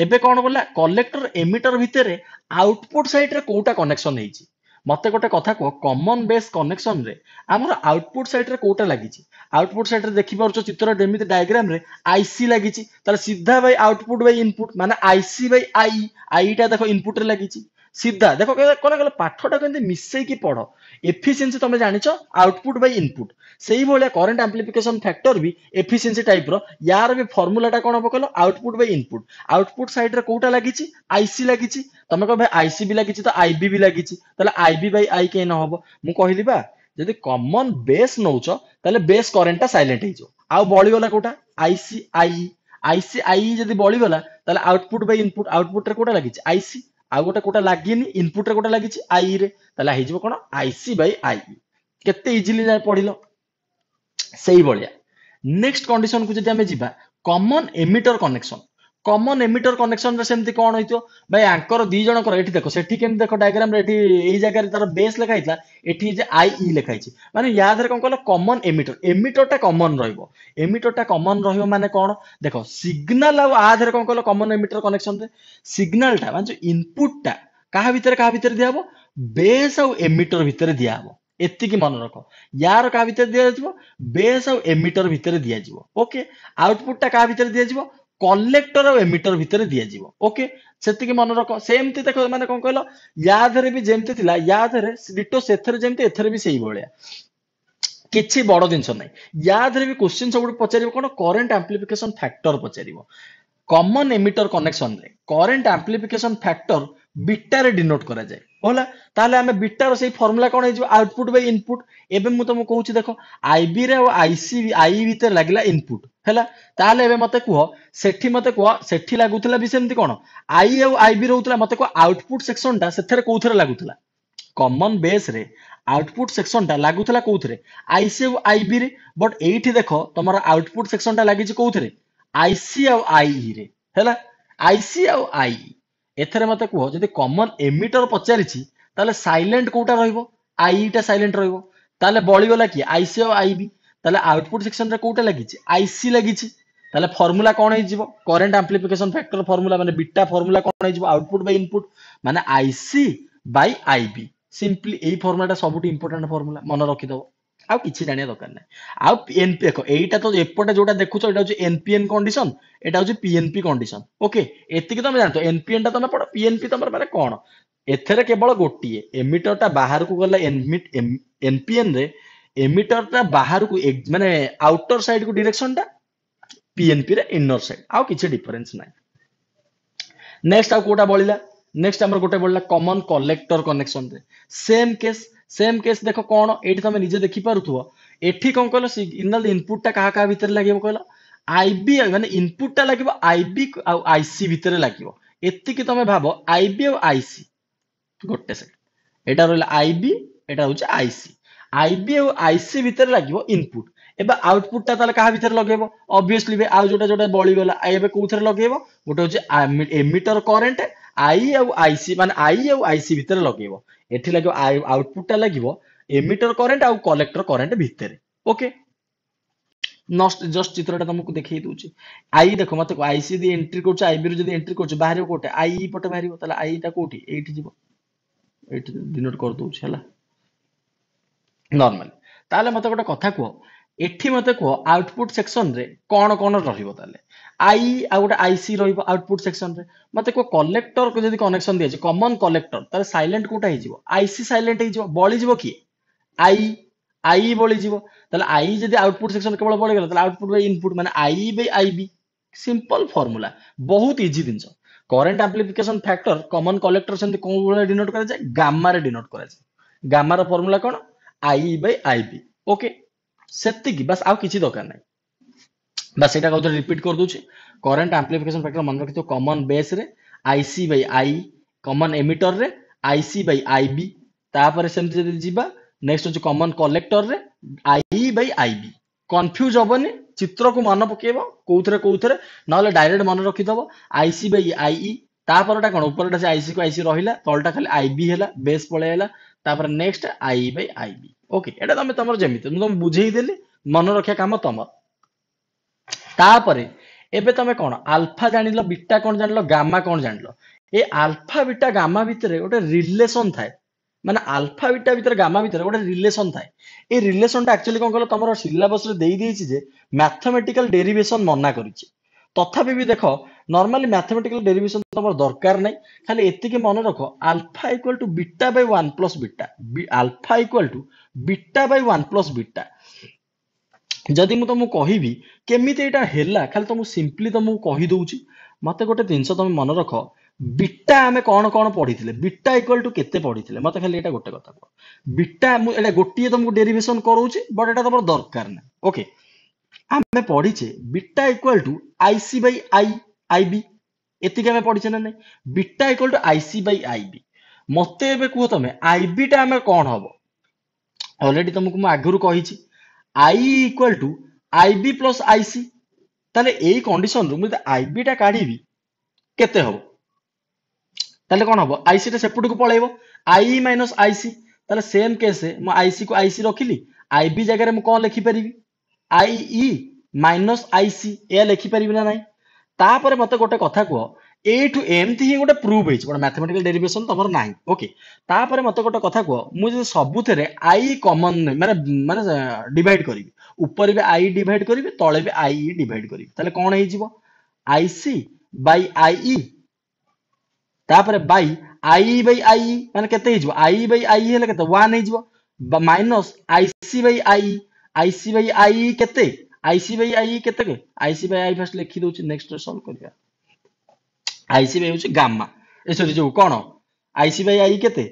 ଏବେ କ'ଣ ଗଲା କଲେକ୍ଟର ଏମିଟର ଭିତରେ ଆଉଟପୁଟ ସାଇଡ୍ରେ କୋଉଟା କନେକ୍ସନ ହେଇଛି ମତେ ଗୋଟେ କଥା କୁହ କମନ ବେସ୍ କନେକ୍ସନରେ ଆମର ଆଉଟପୁଟ ସାଇଡ୍ରେ କୋଉଟା ଲାଗିଛି ଆଉଟପୁଟ ସାଇଡ୍ରେ ଦେଖିପାରୁଛ ଚିତ୍ର ଯେମିତି ଡାଇଗ୍ରାମରେ ଆଇସି ଲାଗିଛି ତାହେଲେ ସିଧା ବାଇ ଆଉଟପୁଟ ବାଇ ଇନପୁଟ ମାନେ ଆଇସି ବାଇ ଆଇ ଆଇଟା ଦେଖ ଇନପୁଟରେ ଲାଗିଛି ସିଧା ଦେଖ କ'ଣ କହିଲ ପାଠଟା କେମିତି ମିଶେଇକି ପଢ ଏଫିସିଏନ୍ସି ତମେ ଜାଣିଛ ଆଉଟପୁଟ୍ ବାଇ ଇନପୁଟ୍ ସେଇଭଳିଆ କରେଣ୍ଟ ଆମ୍ପ୍ଲିଫିକେସନ ଫ୍ୟାକ୍ଟର ବି ଏଫିସିଏନ୍ସି ଟାଇପ୍ର ୟାର ବି ଫର୍ମୁଲାଟା କ'ଣ ହବ କହିଲ ଆଉଟପୁଟ୍ ବାଇ ଇନପୁଟ୍ ଆଉଟପୁଟ୍ ସାଇଡ୍ରେ କୋଉଟା ଲାଗିଛି ଆଇସି ଲାଗିଛି ତମେ କହିବ ଆଇସି ବି ଲାଗିଛି ତ ଆଇବି ବି ଲାଗିଛି ତାହେଲେ ଆଇବି ବାଇ ଆଇ କେନ୍ ହବ ମୁଁ କହିଲି ବା ଯଦି କମନ୍ ବେସ୍ ନଉଛ ତାହେଲେ ବେସ୍ କରେଣ୍ଟଟା ସାଇଲେଣ୍ଟ ହେଇଯିବ ଆଉ ବଳିଗଲା କୋଉଟା ଆଇସି ଆଇ ଆଇସି ଆଇ ଯଦି ବଳିଗଲା ତାହେଲେ ଆଉଟପୁଟ୍ ବାଇ ଇନପୁଟ୍ ଆଉଟପୁଟ୍ରେ କୋଉଟା ଲାଗିଛି ଆଇସି ଆଉ ଗୋଟେ କୋଟା ଲାଗିନି ଇନପୁଟରେ ଗୋଟେ ଲାଗିଛି ଆଇ ରେ ତାହେଲେ ହେଇଯିବ କ'ଣ ଆଇସି ବାଇ ଆଇ କେତେ ଇଜିଲି ପଢିଲ ସେଇଭଳିଆ ନେକ୍ସଟ କଣ୍ଡିସନକୁ ଯଦି ଆମେ ଯିବା common emitter connection common emitter connection সেমতি কোন হইতো ভাই আঙ্কর দুই জনকর এটি দেখো সেটি কেমতি দেখো ডায়াগ্রাম রে এটি এই জায়গায় তার বেস লেখা হইতলা এটি যে আই ই লেখা হইছে মানে ইয়া ধরে কোন কল কমন এমিটর এমিটরটা কমন রইবো এমিটরটা কমন রইবো মানে কোন দেখো সিগনাল আর ধরে কোন কল কমন এমিটর কনেকশন রে সিগনালটা মানে ইনপুটটা কাহা ভিতরে কাহা ভিতরে দিয়া হবো বেস আর এমিটর ভিতরে দিয়া হবো এতিকি ইয়ার ମନେ ରଖ দিয়া କାହା বেস ଦିଆଯିବ ବେସ୍ ଆଉ দিয়া ଭିତରେ ওকে আউটপুটটা ଆଉଟପୁଟଟା କାହା দিয়া ଦିଆଯିବ କଲେକ୍ଟର ଆଉ ଏମିଟର ଭିତରେ ଦିଆଯିବ ଓକେ ସେତିକି ମନେ ରଖ ସେମିତି ଦେଖ ମାନେ କଣ କହିଲ ୟା ଦେହରେ ବି ଯେମିତି ଥିଲା ୟା ଦେହରେ ଡିଟୋ ସେଥିରେ ଯେମିତି ଏଥିରେ ବି ସେଇଭଳିଆ କିଛି ବଡ ଜିନିଷ ନାହିଁ ୟା ଦେହରେ ବି କୋଶ୍ଚିନ୍ ସବୁଠୁ ପଚାରିବ କଣ କରେଣ୍ଟ ଆମ୍ପ୍ଲିଫିକେସନ ଫ୍ୟାକ୍ଟର ପଚାରିବ କମନ୍ ଏମିଟର କନେକ୍ସନରେ କରେଣ୍ଟ ଆମ୍ପ୍ଲିଫିକେସନ ଫ୍ୟାକ୍ଟର ବିଟାରେ ଡିନୋଟ୍ କରାଯାଏ ହେଲା ତାହେଲେ ଆମେ ବିଟାର ସେଇ ଫର୍ମୁଲା କ'ଣ ହେଇଯିବ ଆଉଟପୁଟ ବାଇ ଇନପୁଟ ଏବେ ମୁଁ ତମକୁ କହୁଛି ଦେଖ ଆଇବିରେ ଆଉ ଆଇସି ଆଇ ଭିତରେ ଲାଗିଲା ଇନପୁଟ ହେଲା ତାହେଲେ ଏବେ ମତେ କୁହ ସେଠି ମତେ କୁହ ସେଠି ଲାଗୁଥିଲା ବି ସେମିତି କ'ଣ ଆଇ ଆଉ ଆଇବି ରହୁଥିଲା ମତେ କୁହ ଆଉଟପୁଟ ସେକ୍ସନଟା ସେଥିରେ କୋଉଥିରେ ଲାଗୁଥିଲା କମନ୍ ବେସ୍ରେ ଆଉଟପୁଟ ସେକ୍ସନଟା ଲାଗୁଥିଲା କୋଉଥିରେ ଆଇସି ଆଉ ଆଇବିରେ ବଟ୍ ଏଇଠି ଦେଖ ତମର ଆଉଟପୁଟ ସେକ୍ସନଟା ଲାଗିଛି କୋଉଥିରେ ଆଇସି ଆଉ ଆଇରେ ହେଲା ଆଇସି ଆଉ ଆଇ ଏଥିରେ ମୋତେ କୁହ ଯଦି କମନ୍ ଏମିଟର ପଚାରିଛି ତାହେଲେ ସାଇଲେଣ୍ଟ କୋଉଟା ରହିବ ଆଇଟା ସାଇଲେଣ୍ଟ ରହିବ ତାହେଲେ ବଳିଗଲା କି ଆଇସି ଆଉ ଆଇ ବି ତାହେଲେ ଆଉଟପୁଟ ସେକ୍ସନରେ କୋଉଟା ଲାଗିଛି ଆଇସି ଲାଗିଛି ତାହେଲେ ଫର୍ମୁଲା କ'ଣ ହେଇଯିବ କରେଣ୍ଟ ଆମ୍ପ୍ଲିଫିକେସନ ଫ୍ୟାକ୍ଟର ଫର୍ମୁଲା ମାନେ ବିଟା ଫର୍ମୁଲା କ'ଣ ହେଇଯିବ ଆଉଟପୁଟ ବାଇ ଇନପୁଟ ମାନେ ଆଇସି ବାଇ ଆଇବି ସିମ୍ପଲି ଏଇ ଫର୍ମୁଲାଟା ସବୁଠୁ ଇମ୍ପୋର୍ଟାଣ୍ଟ ଫର୍ମୁଲା ମନେ ରଖିଦେବ ଆଉ କିଛି ଜାଣିବା ଦରକାର ନାହିଁ ଆଉ ପିଏନ୍ପି ଦେଖ ଏଇଟା ତ ଏପଟେ ଯୋଉଟା ଦେଖୁଛ ଏଇଟା ହଉଛି ଏନପିଏନ୍ କଣ୍ଡିସନ ଏଇଟା ହଉଛି ପିଏନ୍ପି କଣ୍ଡିସନ ଓକେ ଏତିକି ତମେ ଜାଣିଛ ଏନପିଏନ୍ ଟା ତମେ ପଢ ପିଏନପି ତମର ମାନେ କଣ ଏଥିରେ କେବଳ ଗୋଟିଏ ଏମିଟରଟା ବାହାରକୁ ଗଲେ ଏନପିଏନ୍ ରେ ଏମିଟରଟା ବାହାରକୁ ମାନେ ଆଉଟର ସାଇଡକୁ ଡିରେକ୍ସନଟା ପିଏନ୍ପିରେ ଇନର ସାଇଡ ଆଉ କିଛି ଡିଫରେନ୍ସ ନାହିଁ ନେକ୍ସଟ ଆଉ କୋଉଟା ବଳିଲା ନେକ୍ସଟ ଆମର ଗୋଟେ ବଳିଲା କମନ କଲେକ୍ଟର କନେକ୍ସନରେ ସେମ୍ କେସ୍ ସେମ୍ କେସ୍ ଦେଖ କ'ଣ ଏଇଠି ତମେ ନିଜେ ଦେଖିପାରୁଥିବ ଏଠି କ'ଣ କହିଲ ସିଗ୍ନାଲ ଇନପୁଟଟା କାହା କାହା ଭିତରେ ଲାଗିବ କହିଲ ଆଇବି ମାନେ ଇନପୁଟଟା ଲାଗିବ ଆଇବି ଆଉ ଆଇସି ଭିତରେ ଲାଗିବ ଏତିକି ତମେ ଭାବ ଆଇବି ଆଉ ଆଇସି ଗୋଟେ ସେକେଣ୍ଡ ଏଇଟା ରହିଲା ଆଇବି ଏଇଟା ହେଉଛି ଆଇସି ଆଇବି ଆଉ ଆଇସି ଭିତରେ ଲାଗିବ ଇନପୁଟ ଏବେ ଆଉଟପୁଟଟା ତାହେଲେ କାହା ଭିତରେ ଲଗେଇବ ଅବଭିୟସଲି ଆଉ ଯୋଉଟା ଯୋଉଟା ବଳିଗଲା ଏବେ କୋଉଥିରେ ଲଗେଇବ ଗୋଟେ ହେଉଛି ଏମିଟର କରେଣ୍ଟ ଆଇ ଆଉ ଆଇସି ମାନେ ଆଇ ଆଉ ଆଇସି ଭିତରେ ଲଗେଇବ ଏଠି ଲାଗିବ ଆଉଟପୁଟଟା ଲାଗିବ ଏମିଟର କରେଣ୍ଟ ଆଉ କଲେକ୍ଟର କରେଣ୍ଟ ଭିତରେ ଓକେ ଜଷ୍ଟ ଚିତ୍ରଟା ତମକୁ ଦେଖେଇ ଦଉଛି ଆଇ ଦେଖ ମତେ ଆଇ ସି ଯଦି ଏଣ୍ଟ୍ରି କରୁଛି ଆଇବି ରୁ ଯଦି ଏଣ୍ଟ୍ରି କରୁଛି ବାହାରିବ କୋଉଠି ଆଇ ପଟେ ବାହାରିବ ତାହେଲେ ଆଇଟା କୋଉଠି ଏଇଠି ଯିବ ଏଇଠି ଡିନୋଟ କରିଦଉଛି ହେଲା ନର୍ମାଲ ତାହେଲେ ମତେ ଗୋଟେ କଥା କୁହ ଏଠି ମୋତେ କୁହ ଆଉଟପୁଟ୍ ସେକ୍ସନ୍ରେ କ'ଣ କ'ଣ ରହିବ ତାହେଲେ ଆଇ ଆଉ ଗୋଟେ ଆଇସି ରହିବ ଆଉଟପୁଟ୍ ସେକ୍ସନ୍ରେ ମୋତେ କୁହ କଲେକ୍ଟରକୁ ଯଦି କନେକ୍ସନ୍ ଦିଆଯିବ କମନ୍ କଲେକ୍ଟର ତାହେଲେ ସାଇଲେଣ୍ଟ କେଉଁଟା ହେଇଯିବ ଆଇସି ସାଇଲେଣ୍ଟ ହେଇଯିବ ବଳିଯିବ କିଏ ଆଇ ଆଇ ବଳିଯିବ ତାହେଲେ ଆଇ ଯଦି ଆଉଟପୁଟ୍ ସେକ୍ସନ୍ କେବଳ ବଳିଗଲା ତାହେଲେ ଆଉଟପୁଟ୍ ବାଇ ଇନପୁଟ୍ ମାନେ I by I B simple formula ବହୁତ ଇଜି ଜିନିଷ current application factor common collector ସେମିତି କେଉଁ ଭଳିଆ ଡିନୋଟ୍ କରାଯାଏ ଗାମାରେ ଡିନୋଟ୍ କରାଯାଏ ଗାମାର ଫର୍ମୁଲା କ'ଣ I by I B okay ସେତିକି ବାସ୍ ଆଉ କିଛି ଦରକାର ନାହିଁ ବାସ୍ ସେଇଟା କହୁଥିଲେ ରିପିଟ୍ କରିଦେଉଛି କରେଣ୍ଟ ଆମ୍ପ୍ଲିଫିକେସନ ଫ୍ୟାକ୍ଟର ମନେ ରଖିଥିବ କମନ୍ ବେସ୍ରେ ଆଇସି ବାଇ ଆଇ କମନ୍ ଏମିଟରରେ ଆଇସି ବାଇ ଆଇ ବି ତାପରେ ସେମିତି ଯଦି ଯିବା ନେକ୍ସଟ ହେଉଛି କମନ୍ କଲେକ୍ଟରରେ I by I B confuse ହବନି ଚିତ୍ରକୁ ମନେ ପକେଇବ କେଉଁଥିରେ କେଉଁଥିରେ ନହେଲେ ଡାଇରେକ୍ଟ ମନେ ରଖିଦେବ ଆଇସି ବାଇ ଆଇଇ ତାପରଟା କ'ଣ ଉପରଟା ସେ ଆଇସି କୁ ଆଇସି ରହିଲା ତଳଟା ଖାଲି ଆଇ ବି ହେଲା ବେସ୍ ପଳେଇ ହେଲା ତାପରେ next I by I B okay ଏଇଟା ତମେ ତମର ଯେମିତି ମୁଁ ତମକୁ ବୁଝେଇ ଦେଲି ମନେ ରଖିବା କାମ ତମର ତାପରେ ଏବେ ତମେ କ'ଣ ଆଲଫା ଜାଣିଲ ବିଟା କ'ଣ ଜାଣିଲ ଗାମା କ'ଣ ଜାଣିଲ ଏ ଆଲଫା ବିଟା ଗାମା ଭିତରେ ଗୋଟେ ରିଲେସନ ଥାଏ ମାନେ ଆଲଫା ବିଟା ଭିତରେ ଗାମା ଭିତରେ ଗୋଟେ ରିଲେସନ ଥାଏ ଏ ରିଲେସନଟା ଆକ୍ଚୁଆଲି କ'ଣ କହିଲ ତମର ସିଲାବସରେ ଦେଇ ଦେଇଛି ଯେ ମ୍ୟାଥମେଟିକାଲ ଡେରିଭେସନ ମନା କରିଛି তথাপি ବି ଦେଖ ନର୍ମାଲି ମ୍ୟାଥମେଟିକାଲ ଡେରିଭେସନ ତମର ଦରକାର ନାହିଁ ଖାଲି ଏତିକି ମନେ ରଖ alpha equal to beta by one plus beta alpha equal to beta by one plus beta ଯଦି ମୁଁ ତମକୁ କହିବି କେମିତି ଏଇଟା ହେଲା ଖାଲି ତମକୁ ସିମ୍ପଲି ତମକୁ କହିଦଉଛି ମତେ ଗୋଟେ ଜିନିଷ ତମେ ମନେ ରଖ ବିଟା ଆମେ କ'ଣ କ'ଣ ପଢିଥିଲେ ବିଟା ଇକ୍ୱାଲ ଟୁ କେତେ ପଢିଥିଲେ ମତେ ଖାଲି ଏଇଟା ଗୋଟେ କଥା କୁହ ବିଟା ମୁଁ ଏଇଟା ଗୋଟିଏ ତମକୁ ଡେରିଭେସନ କରଉଛି ବଟ୍ ଏଇଟା ତମର ଦରକାର ନାହିଁ ଓକେ ଆମେ ପଢିଛେ beta equal to IC by I IB ଏତିକି ଆମେ ପଢିଛେ ନା ନାହିଁ beta equal to IC by IB ମୋତେ ଏବେ କୁହ ତମେ ଆଇବିଟା ଆମେ କ'ଣ ହବ ଅଲରେଡି ତମକୁ ମୁଁ ଆଗରୁ କହିଛି I equal to IB plus IC ତାହେଲେ ଏଇ କଣ୍ଡିସନରୁ ମୁଁ ଯଦି ଆଇବିଟା କାଢିବି କେତେ ହବ ତାହେଲେ କ'ଣ ହବ ଆଇସିଟା ସେପଟକୁ ପଳେଇବ ଆଇ ମାଇନସ୍ ଆଇସି ତାହେଲେ ସେମ୍ କେସ୍ ମୁଁ ଆଇସିକୁ ଆଇସି ରଖିଲି ଆଇବି ଜାଗାରେ ମୁଁ କ'ଣ ଲେଖିପାରିବି ଆଇଇ ମାଇନସ୍ ଆଇସି ଏହା ଲେଖିପାରିବି ନା ନାହିଁ ତାପରେ ମୋତେ ଗୋଟେ କଥା କୁହ ଏଇଠୁ ଏମିତି ହିଁ ଗୋଟେ ପ୍ରୁଭ୍ ହେଇଛି ଗୋଟେ ମ୍ୟାଥମେଟିକାଲ ଡେରିଭେସନ୍ ତମର ନାହିଁ ଓକେ ତାପରେ ମୋତେ ଗୋଟେ କଥା କୁହ ମୁଁ ଯଦି ସବୁଥିରେ ଆଇ କମନ୍ ମାନେ ମାନେ ଡିଭାଇଡ୍ କରିବି ଉପରେ ବି ଆଇ ଡିଭାଇଡ୍ କରିବି ତଳେ ବି ଆଇ ଡିଭାଇଡ୍ କରିବି ତାହେଲେ କ'ଣ ହେଇଯିବ ଆଇସି ବାଇ ଆଇ ତାପରେ ବାଇ ଆଇ ବାଇ ଆଇ ମାନେ କେତେ ହେଇଯିବ ଆଇ ବାଇ ଆଇ ହେଲେ କେତେ ୱାନ୍ ହେଇଯିବ minus IC by I IC by I केते आईसी बाई आई केते के आईसी बाई आई फर्स्ट लिखि दउछि नेक्स्ट सॉल्व करिया आईसी बाई होछि गामा ए सॉरी जो कोन आईसी बाई आई केते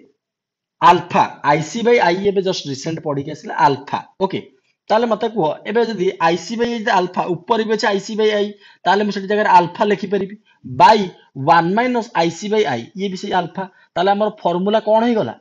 আলফা আইসি বাই আই এবে জস্ট রিসেন্ট পড়িকি আসলে আলফা ওকে তাহলে মতো কুহ এবে যদি আইসি বাই আলফা উপরে বি আছে আইসি বাই আই তাহলে মু সেটি জায়গায় আলফা লিখিপারি by one minus IC by I ইয়ে বি সেই আলফা তাহলে আমার ফর্মুলা কোণ হয়ে গলা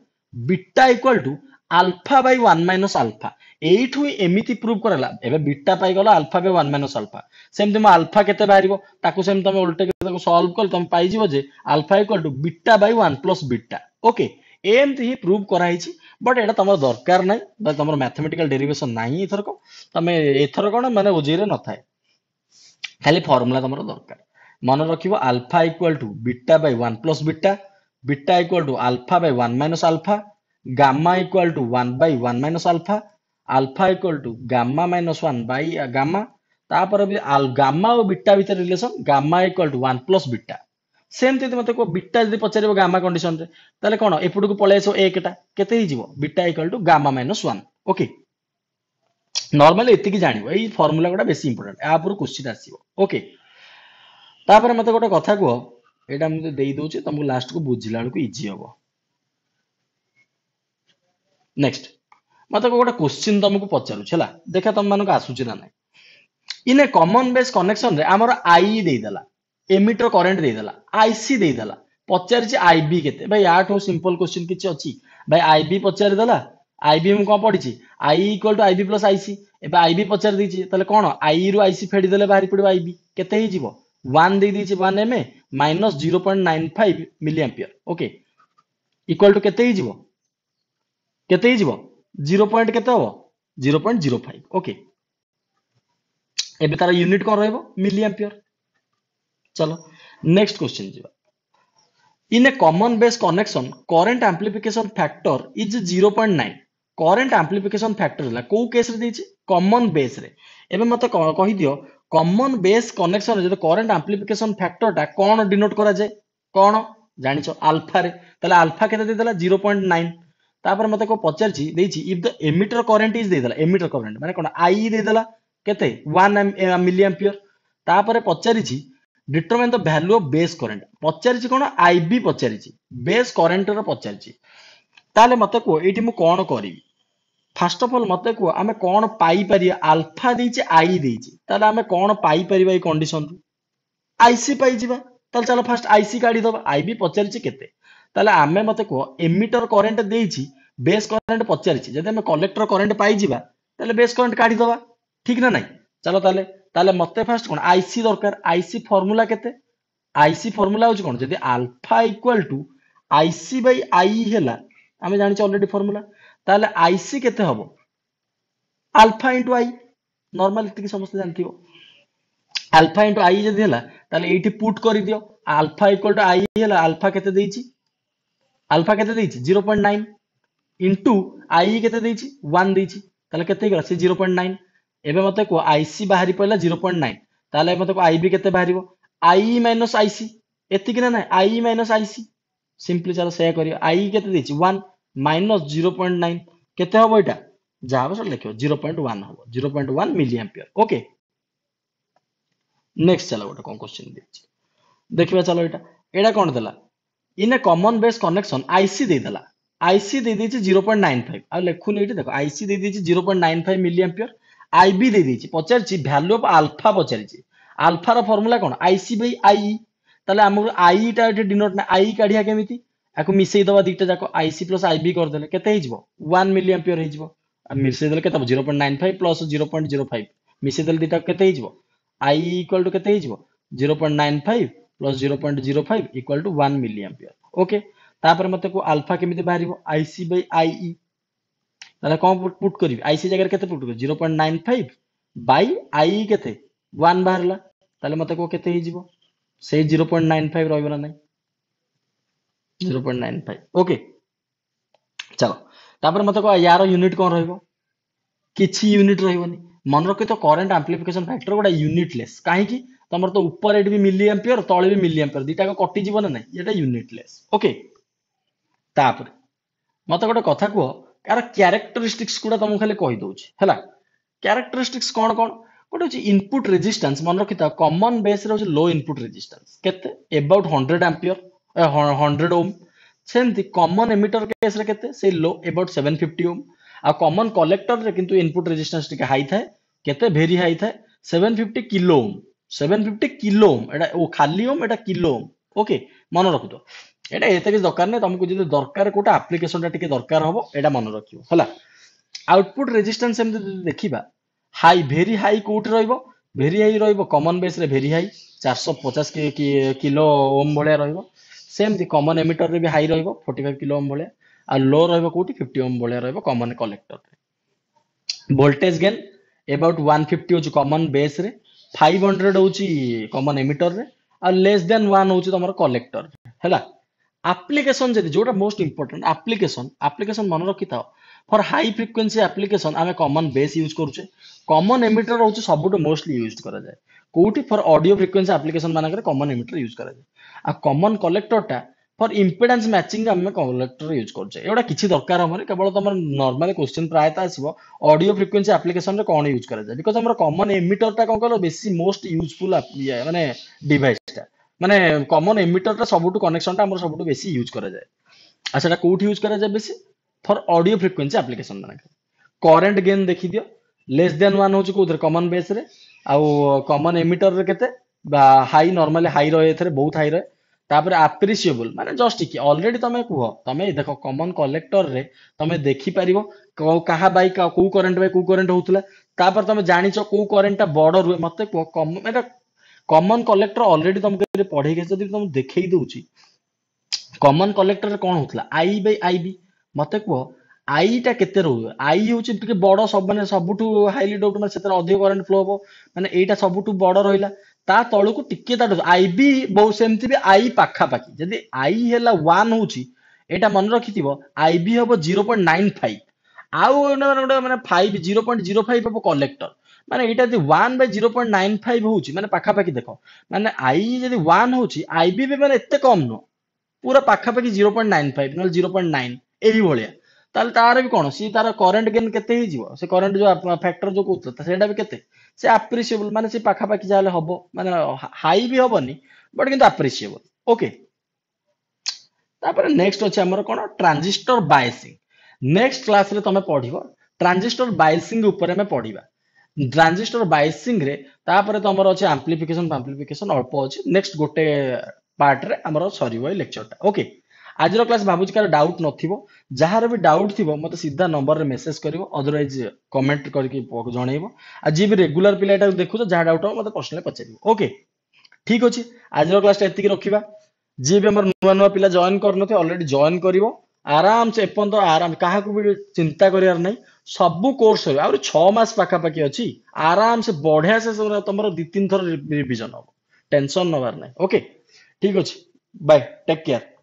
beta equal two alpha by one minus alpha ଏଇଠୁ ଏମିତି ପ୍ରୁଭ୍ କରାଗଲା ଏବେ ବିଟା ପାଇଗଲା alpha by one minus alpha ସେମିତି ମୋ ଆଲଫା କେତେ ବାହାରିବ ତାକୁ ସେମିତି ତମେ ଓଲଟେଇକି ତାକୁ ସଲ୍ଭ କଲେ ତମେ ପାଇଯିବ ଯେ alpha equal to beta by one plus beta okay ଏମିତି ହିଁ ପ୍ରୁଭ୍ କରାହେଇଛି ବଟ୍ ଏଇଟା ତମର ଦରକାର ନାହିଁ ବା ତମର ମ୍ୟାଥମେଟିକାଲ ଡେରିଭେସନ୍ ନାହିଁ ଏଥରକ ତମେ ଏଥର କ'ଣ ମାନେ ଓଜିରେ ନଥାଏ ଖାଲି ଫର୍ମୁଲା ତମର ଦରକାର ମନେ ରଖିବ alpha equal to beta by one plus beta beta equal to alpha by one minus alpha gamma equal to one by one minus alpha alpha equal to gamma minus one by gamma gamma তাপরে gamma ও beta ভিতরে relation gamma equal to one plus beta same যদি মতো beta যদি পচারিব gamma কন্ডিশনরে তাহলে কোণ এপটকু পলাই আসব একটা কেতে হয়ে beta equal to gamma minus one okay normally এতিকি জাণব এই ফর্মুলা গুড়া বেশি ইম্পর্টাট এ উপর কোশ্চিন আসব ওকে তাপরে মতো গোটে কথা কুহ এটা আমি দেই তুমি লাস্ট লাস্টকু বুঝিলা বেড়ে ইজি হবো ନେକ୍ସଟ ମୋତେ ଗୋଟେ କୋଶ୍ଚିନ୍ ତମକୁ ପଚାରୁଛି ହେଲା ଦେଖା ତମମାନଙ୍କୁ ଆସୁଛି ନା ନାହିଁ ଇନ୍ ଏ କମନ୍ ବେସ୍ କନେକ୍ସନରେ ଆମର ଆଇ ଦେଇଦେଲା ଏମିଟର କରେଣ୍ଟ ଦେଇଦେଲା ଆଇସି ଦେଇଦେଲା ପଚାରିଛି ଆଇବି କେତେ ଭାଇ ୟାଠୁ ସିମ୍ପଲ କୋଶ୍ଚିନ୍ କିଛି ଅଛି ଭାଇ ଆଇବି ପଚାରିଦେଲା ଆଇବି ମୁଁ କ'ଣ ପଢ଼ିଛି I equal to IB plus IC ଏବେ ଆଇବି ପଚାରି ଦେଇଛି ତାହେଲେ କ'ଣ ଆଇରୁ ଆଇସି ଫେଡ଼ିଦେଲେ ବାହାରି ପଡ଼ିବ ଆଇବି କେତେ ହେଇଯିବ ୱାନ୍ ଦେଇଦେଇଛି one M A minus zero point nine five milli okay equal to କେତେ ହେଇଯିବ কেতে ହେଇଯିବ জিরো পয়েন্ট কেতে হব zero point zero five okay এবে তার ইউনিট কম রহব মিলি আম্পিয়র চলো নেক্সট কোশ্চিন যা in a common base connection current amplification factor is zero point nine current amplification factor হল কেউ কেস্রে দিয়েছি কমন বেস্রে এবে মতো কহিদিও কমন বেস কনেকশন যদি করেন্ট আম্প্লিফিকেশন ফ্যাক্টরটা কোণ ডিনোট করা যায় কোণ জানিছ আলফারে তাহলে আলফা কেতে দিয়ে দেলা জিরো পয়েন্ট নাইন ତାପରେ ମୋତେ କ'ଣ ପଚାରିଛି ଦେଇଛି if the emitter current is ଦେଇଦେଲା ଏମିଟର କରେଣ୍ଟ ମାନେ କ'ଣ ଆଇ ଦେଇଦେଲା କେତେ ୱାନ୍ ମିଲି ଆମ୍ପିୟର ତାପରେ ପଚାରିଛି determine the value of base current ପଚାରିଛି କ'ଣ ଆଇ ବି ପଚାରିଛି ବେସ୍ କରେଣ୍ଟର ପଚାରିଛି ତାହେଲେ ମୋତେ କୁହ ଏଇଠି ମୁଁ କ'ଣ କରିବି ଫାର୍ଷ୍ଟ ଅଫ୍ ଅଲ୍ ମୋତେ କୁହ ଆମେ କ'ଣ ପାଇପାରିବା ଆଲଫା ଦେଇଛି ଆଇ ଦେଇଛି ତାହେଲେ ଆମେ କ'ଣ ପାଇପାରିବା ଏଇ କଣ୍ଡିସନରୁ ଆଇସି ପାଇଯିବା ତାହେଲେ ଚାଲ ଫାର୍ଷ୍ଟ ଆଇସି କାଢ଼ିଦେବା ଆଇ ବି ପଚାରିଛି କେତେ তাহলে ଆମେ ମୋତେ କୁହ ଏମିଟର କରେଣ୍ଟ ଦେଇଛି ବେସ୍ କରେଣ୍ଟ ପଚାରିଛି ଯଦି ଆମେ କଲେକ୍ଟର କରେଣ୍ଟ ପାଇଯିବା ତାହେଲେ ବେସ୍ କରେଣ୍ଟ କାଢ଼ିଦେବା ଠିକ୍ ନା ନାହିଁ ଚାଲ ତାହେଲେ ତାହେଲେ ମୋତେ ଫାର୍ଷ୍ଟ କ'ଣ ଆଇସି ଦରକାର ଆଇସି ଫର୍ମୁଲା କେତେ ଆଇସି ଫର୍ମୁଲା ହେଉଛି କ'ଣ ଯଦି alpha equal to IC by I ହେଲା ଆମେ ଜାଣିଛେ ଅଲରେଡି ଫର୍ମୁଲା ତାହେଲେ ଆଇସି କେତେ ହେବ ଆଲଫା ଇଣ୍ଟୁ ଆଇ ନର୍ମାଲ ଏତିକି ସମସ୍ତେ ଜାଣିଥିବ আলফা ইন্টু আই যদি হল তাহলে এইটি পুট করে দিও আলফা ইকুয়াল টু আই হল আলফা কেতে দিয়েছি আলফা কেতে দিয়েছি zero point nine into I কেতে দিয়েছি ওয়ান দিয়েছি তাহলে কেতে হয়ে সে জিরো পয়েন্ট নাইন এবে মতো কুহ আইসি বাহারি পড়া জিরো পয়েন্ট নাইন তাহলে মতো আই বি কেতে বাহার আই মাইনস আইসি এতিকি না না আই মাইনস আইসি সিম্পলি চাল সেয়া করিব আই কেতে দিয়েছি one minus zero point nine কেতে হব এটা যা হব সেটা লিখব জিরো পয়েন্ট ওয়ান হব zero point one milli ampere okay next চাল গোটে কোন কোশ্চিন দিয়েছি দেখবা চাল এটা এটা কোণ দেলা in a common base connection IC ଦେଇଦେଲା ଆଇସି ଦେଇଦେଇଛି ଜିରୋ ପଏଣ୍ଟ ନାଇନ୍ ଫାଇଭ୍ ଆଉ ଲେଖୁନି ଏଇଠି ଦେଖ ଆଇସି ଦେଇଦେଇଛି zero point nine five milli ampere IB ଦେଇଦେଇଛି ପଚାରିଛି ଭ୍ୟାଲ୍ୟୁ ଅଫ୍ ଆଲଫା ପଚାରିଛି ଆଲଫାର ଫର୍ମୁଲା କ'ଣ ଆଇସି ବାଇ ଆଇ ତାହେଲେ ଆମକୁ ଆଇଟା ଏଠି ଡିନୋଟ୍ ନା ଆଇ କାଢ଼ିବା କେମିତି ଆକୁ ମିଶେଇ ଦେବା ଦୁଇଟା ଯାକ ଆଇସି ପ୍ଲସ୍ ଆଇବି କରିଦେଲେ କେତେ ହେଇଯିବ ୱାନ୍ ମିଲି ଆମ୍ପିୟର ହେଇଯିବ ମିଶେଇ ଦେଲେ କେତେ ହେବ zero point nine five plus zero point zero five ମିଶେଇ ଦେଲେ ଦୁଇଟା କେତେ ହେଇଯିବ ଆଇ ଇକ୍ୱାଲ୍ ଟୁ କେତେ ହେଇଯିବ zero point nine five plus zero point zero five equal to one milli ampere okay तापर मत को आलफा केमी बाहर आईसी बै आई ताला कौन पुट करी आईसी जगह के पुट कर zero point nine five by I के वन बाहर तेल मत को कहते जीरो पॉइंट नाइन फाइव रही ना zero point nine five okay चलो तापर मत को यार यूनिट कौन रिच्छी यूनिट रही मन रखी तो करेन्ट आम्प्लीफिकेसन फैक्टर गुटा यूनिटलेस कहीं तुम तो ऊपर ये मिली एम्पियर तले भी मिली एम्पियर दुटा कटिजी ना ना ये यूनिटलेस ओके मत गोटे कथा कह यार क्यारेक्टरीस्टिक्स गुड़ा तुमको खाली कहीदे है क्यारेक्टरीस्टिक्स कौन कौन गोटे हूँ इनपुट रेजिस्टान्स मन रखिता कमन बेस हूँ लो इनपुट रेजिस्टान्स के about hundred ampere hundred ohm सेमती कमन एमिटर केस से low about seven fifty ohm आ कमन कलेक्टर किनपुट रेजिस्टान्स हाई थाए के भेरी हाई थाए seven fifty kilo ohm seven fifty kilo ohm এটা ও খালি ওম এটা কিলো ওম ওকে মনে ରଖୁଥ এটা ଏତେ କିଛି ଦରକାର ନାହିଁ ତମକୁ ଯଦି ଦରକାର କୋଉଟା ଆପ୍ଲିକେସନଟା ଟିକେ ଦରକାର ହବ ଏଇଟା ମନେ ରଖିବ ହେଲା ଆଉଟପୁଟ ରେଜିଷ୍ଟାନ୍ସ ଏମିତି ଯଦି ଦେଖିବା ହାଇ ଭେରି ହାଇ କୋଉଠି ରହିବ ଭେରି ହାଇ ରହିବ କମନ୍ ବେସ୍ରେ ଭେରି ହାଇ ଚାରିଶହ ପଚାଶ କିଲୋ ଓମ୍ ଭଳିଆ ରହିବ ସେମିତି କମନ୍ ଏମିଟରରେ ବି ହାଇ ରହିବ ଫୋର୍ଟି ଫାଇଭ୍ କିଲୋ ଓମ୍ ଭଳିଆ ଆଉ ଲୋ ରହିବ କୋଉଠି ଫିଫ୍ଟି ଓମ୍ ଭଳିଆ ରହିବ କମନ୍ କଲେକ୍ଟରରେ voltage gain about one fifty ହେଉଛି କମନ୍ ବେସ୍ରେ ফাইভ হন্ড্রেড হচ্ছে কমন এমিটরের আেস দেন ওয়ান হচ্ছে তোমার কলেক্টর হল আপ্লিকেসন যদি যেটা মোস্ট ইম্পর্টাট আপ্লিকেসন আপ্লিকেসন মনে রক্ষি থাও ফর হাই ফ্রিকুয়েন্সি আপ্লিকেসন আমি কমন বেস ইউজ করছে কমন এমিটর হচ্ছে সবুঠু মোস্টলি ইউজ করা যায় কোটি ফর অডিও ফ্রিকুয়েন্সি আপ্লিকেসন মানকরে কমন এমিটর ইউজ করা যায় আর কমন কলেক্টরটা ফর ଇମ୍ପିଡାନ୍ସ ମ୍ୟାଚିଂ ଆମେ କଲେକ୍ଟର ୟୁଜ୍ କରୁଛେ ଏଗୁଡ଼ା କିଛି ଦରକାର ହବନି କେବଳ ତମର ନର୍ମାଲି କ୍ୱେଶ୍ଚିନ୍ ପ୍ରାୟତଃ ଆସିବ ଅଡ଼ିଓ ଫ୍ରିକ୍ୱେନ୍ସି ଆପ୍ଲିକେସନ୍ରେ କ'ଣ ୟୁଜ୍ କରାଯାଏ ବିକଜ ଆମର କମନ୍ ଏମିଟରଟା କ'ଣ କହିଲ ବେଶୀ ମୋଷ୍ଟ ୟୁଜଫୁଲ୍ ମାନେ ଡିଭାଇସ୍ଟା ମାନେ କମନ୍ ଏମିଟରଟା ସବୁଠୁ କନେକ୍ସନଟା ଆମର ସବୁଠୁ ବେଶୀ ୟୁଜ୍ କରାଯାଏ ଆଉ ସେଇଟା କେଉଁଠି ୟୁଜ୍ କରାଯାଏ ବେଶୀ ଫର୍ ଅଡ଼ିଓ ଫ୍ରିକ୍ୱେନ୍ସି ଆପ୍ଲିକେସନ୍ ମାନଙ୍କରେ କରେଣ୍ଟ ଗେନ୍ ଦେଖିଦିଅ ଲେସ୍ ଦେନ୍ ୱାନ୍ ହେଉଛି କେଉଁଥିରେ କମନ୍ ବେସ୍ରେ ଆଉ କମନ୍ ଏମିଟରରେ କେତେ ବା ହାଇ ନର୍ମାଲି ହାଇ ରହେ ଏଥିରେ ବହୁତ ହାଇ ରହେ ତାପରେ ଆପ୍ରିସିଏବୁଲ ମାନେ ଜଷ୍ଟ କି ଅଲରେଡି ତମେ କୁହ ତମେ ଦେଖ କମନ କଲେକ୍ଟରରେ ତମେ ଦେଖିପାରିବ କାହା ବାଇ କୋଉ କରେଣ୍ଟ ବାଇ କୋଉ କରେଣ୍ଟ ହଉଥିଲା ତାପରେ ତମେ ଜାଣିଛ କୋଉ କରେଣ୍ଟଟା ବଡ ରୁହେ ମତେ କୁହ ଏଇଟା କମନ କଲେକ୍ଟର ଅଲରେଡି ତମକୁ ପଢେଇକି ଯଦି ତମକୁ ଦେଖେଇ ଦଉଛି କମନ କଲେକ୍ଟରରେ କଣ ହଉଥିଲା ଆଇ ବାଇ ଆଇ ବି ମତେ କୁହ ଆଇଟା କେତେ ରହିବ ଆଇ ହେଉଛି ଟିକେ ବଡ ସବୁ ମାନେ ସବୁଠୁ ହାଇଲି ଡୋଟ୍ ମାନେ ସେଥିରେ ଅଧିକ କରେଣ୍ଟ ଫ୍ଲୋ ହବ ମାନେ ଏଇଟା ସବୁଠୁ ବଡ ରହିଲା ତା ତଳକୁ ଟିକେ ତା ଆଇ ବି ବହୁ ସେମିତି ବି ଆଇ ପାଖାପାଖି ଯଦି ଆଇ ହେଲା ୱାନ୍ ହଉଛି ଏଇଟା ମନେ ରଖିଥିବ ଆଇ ବି ହବ ଜିରୋ ପଏଣ୍ଟ ନାଇନ୍ ଫାଇଭ ଆଉ ଗୋଟେ ମାନେ five zero point zero five ହବ କଲେକ୍ଟର ମାନେ ଏଇଟା ଯଦି one by zero point nine five ହଉଛି ମାନେ ପାଖାପାଖି ଦେଖ ମାନେ ଆଇ ଯଦି ୱାନ୍ ହଉଛି ଆଇ ବି ବି ମାନେ ଏତେ କମ୍ ନୁହଁ ପୁରା ପାଖାପାଖି ଜିରୋ ପଏଣ୍ଟ ନାଇନ୍ ଫାଇଭ ନହେଲେ ଜିରୋ ପଏଣ୍ଟ ନାଇନ୍ ଭଳିଆ ତାହେଲେ ତାର ବି କ'ଣ ସିଏ ତାର କରେଣ୍ଟ ଗେନ୍ କେତେ ହେଇଯିବ ସେ କରେଣ୍ଟ ଯୋଉ ଫ୍ୟାକ୍ଟର ଯୋଉ କହୁଥିଲ ସେଇଟା ବି କେତେ ସେ ଆପ୍ରିସିଏବୁଲ ମାନେ ସେ ପାଖାପାଖି ଯାହା ହେଲେ ହବ ମାନେ ହାଇ ବି ହବନି ବଟ୍ କିନ୍ତୁ ଆପ୍ରିସିଏବୁଲ ଓକେ ତାପରେ ନେକ୍ସଟ ଅଛି ଆମର କ'ଣ ଟ୍ରାଞ୍ଜିଷ୍ଟର ବାୟସିଂ ନେକ୍ସଟ କ୍ଲାସରେ ତମେ ପଢିବ ଟ୍ରାଞ୍ଜିଷ୍ଟର ବାୟସିଂ ଉପରେ ଆମେ ପଢିବା ଟ୍ରାଞ୍ଜିଷ୍ଟର ବାୟସିଂରେ ତାପରେ ତମର ଅଛି ଆମ୍ପ୍ଲିଫିକେସନ ଫାମ୍ପ୍ଲିଫିକେସନ ଅଳ୍ପ ଅଛି ନେକ୍ସଟ ଗୋଟେ ପାର୍ଟରେ ଆମର ସରିବ ଏଇ ଲେକ୍ଚରଟା ଓକେ আজর ক্লাস ভাবুছি কার ডাউট নথিব যাହାର ବି ଡାଉଟ୍ ଥିବ ମୋତେ ସିଧା ନମ୍ବରରେ ମେସେଜ୍ କରିବ ଅଦରୱାଇଜ୍ କମେଣ୍ଟ କରିକି ଜଣେଇବ ଆଉ ଯିଏ ବି ରେଗୁଲାର ପିଲା ଏଟାକୁ ଦେଖୁଛ ଯାହା ଡାଉଟ୍ ହେବ ମୋତେ ପର୍ସନାଲି ପଚାରିବ ଓକେ ଠିକ୍ ଅଛି ଆଜିର କ୍ଲାସ୍ଟା ଏତିକି ରଖିବା ଯିଏ ବି ଆମର ନୂଆ ନୂଆ ପିଲା ଜଏନ୍ କରିନଥିବେ ଅଲରେଡ଼ି ଜଏନ୍ କରିବ ଆରାମସେ ଏପର୍ଯ୍ୟନ୍ତ ଆରାମ କାହାକୁ ବି ଚିନ୍ତା କରିବାର ନାହିଁ ସବୁ କୋର୍ସ ରହିବ ଆହୁରି ଛଅ ମାସ ପାଖାପାଖି ଅଛି ଆରାମସେ ବଢିଆ ସେ ତମର ଦି ତିନି ଥର ରିଭିଜନ ହବ ଟେନସନ୍ ନେବାର ନାହିଁ ଓକେ ଠିକ୍ ଅଛି ବାଏ ଟେକ୍ କେୟାର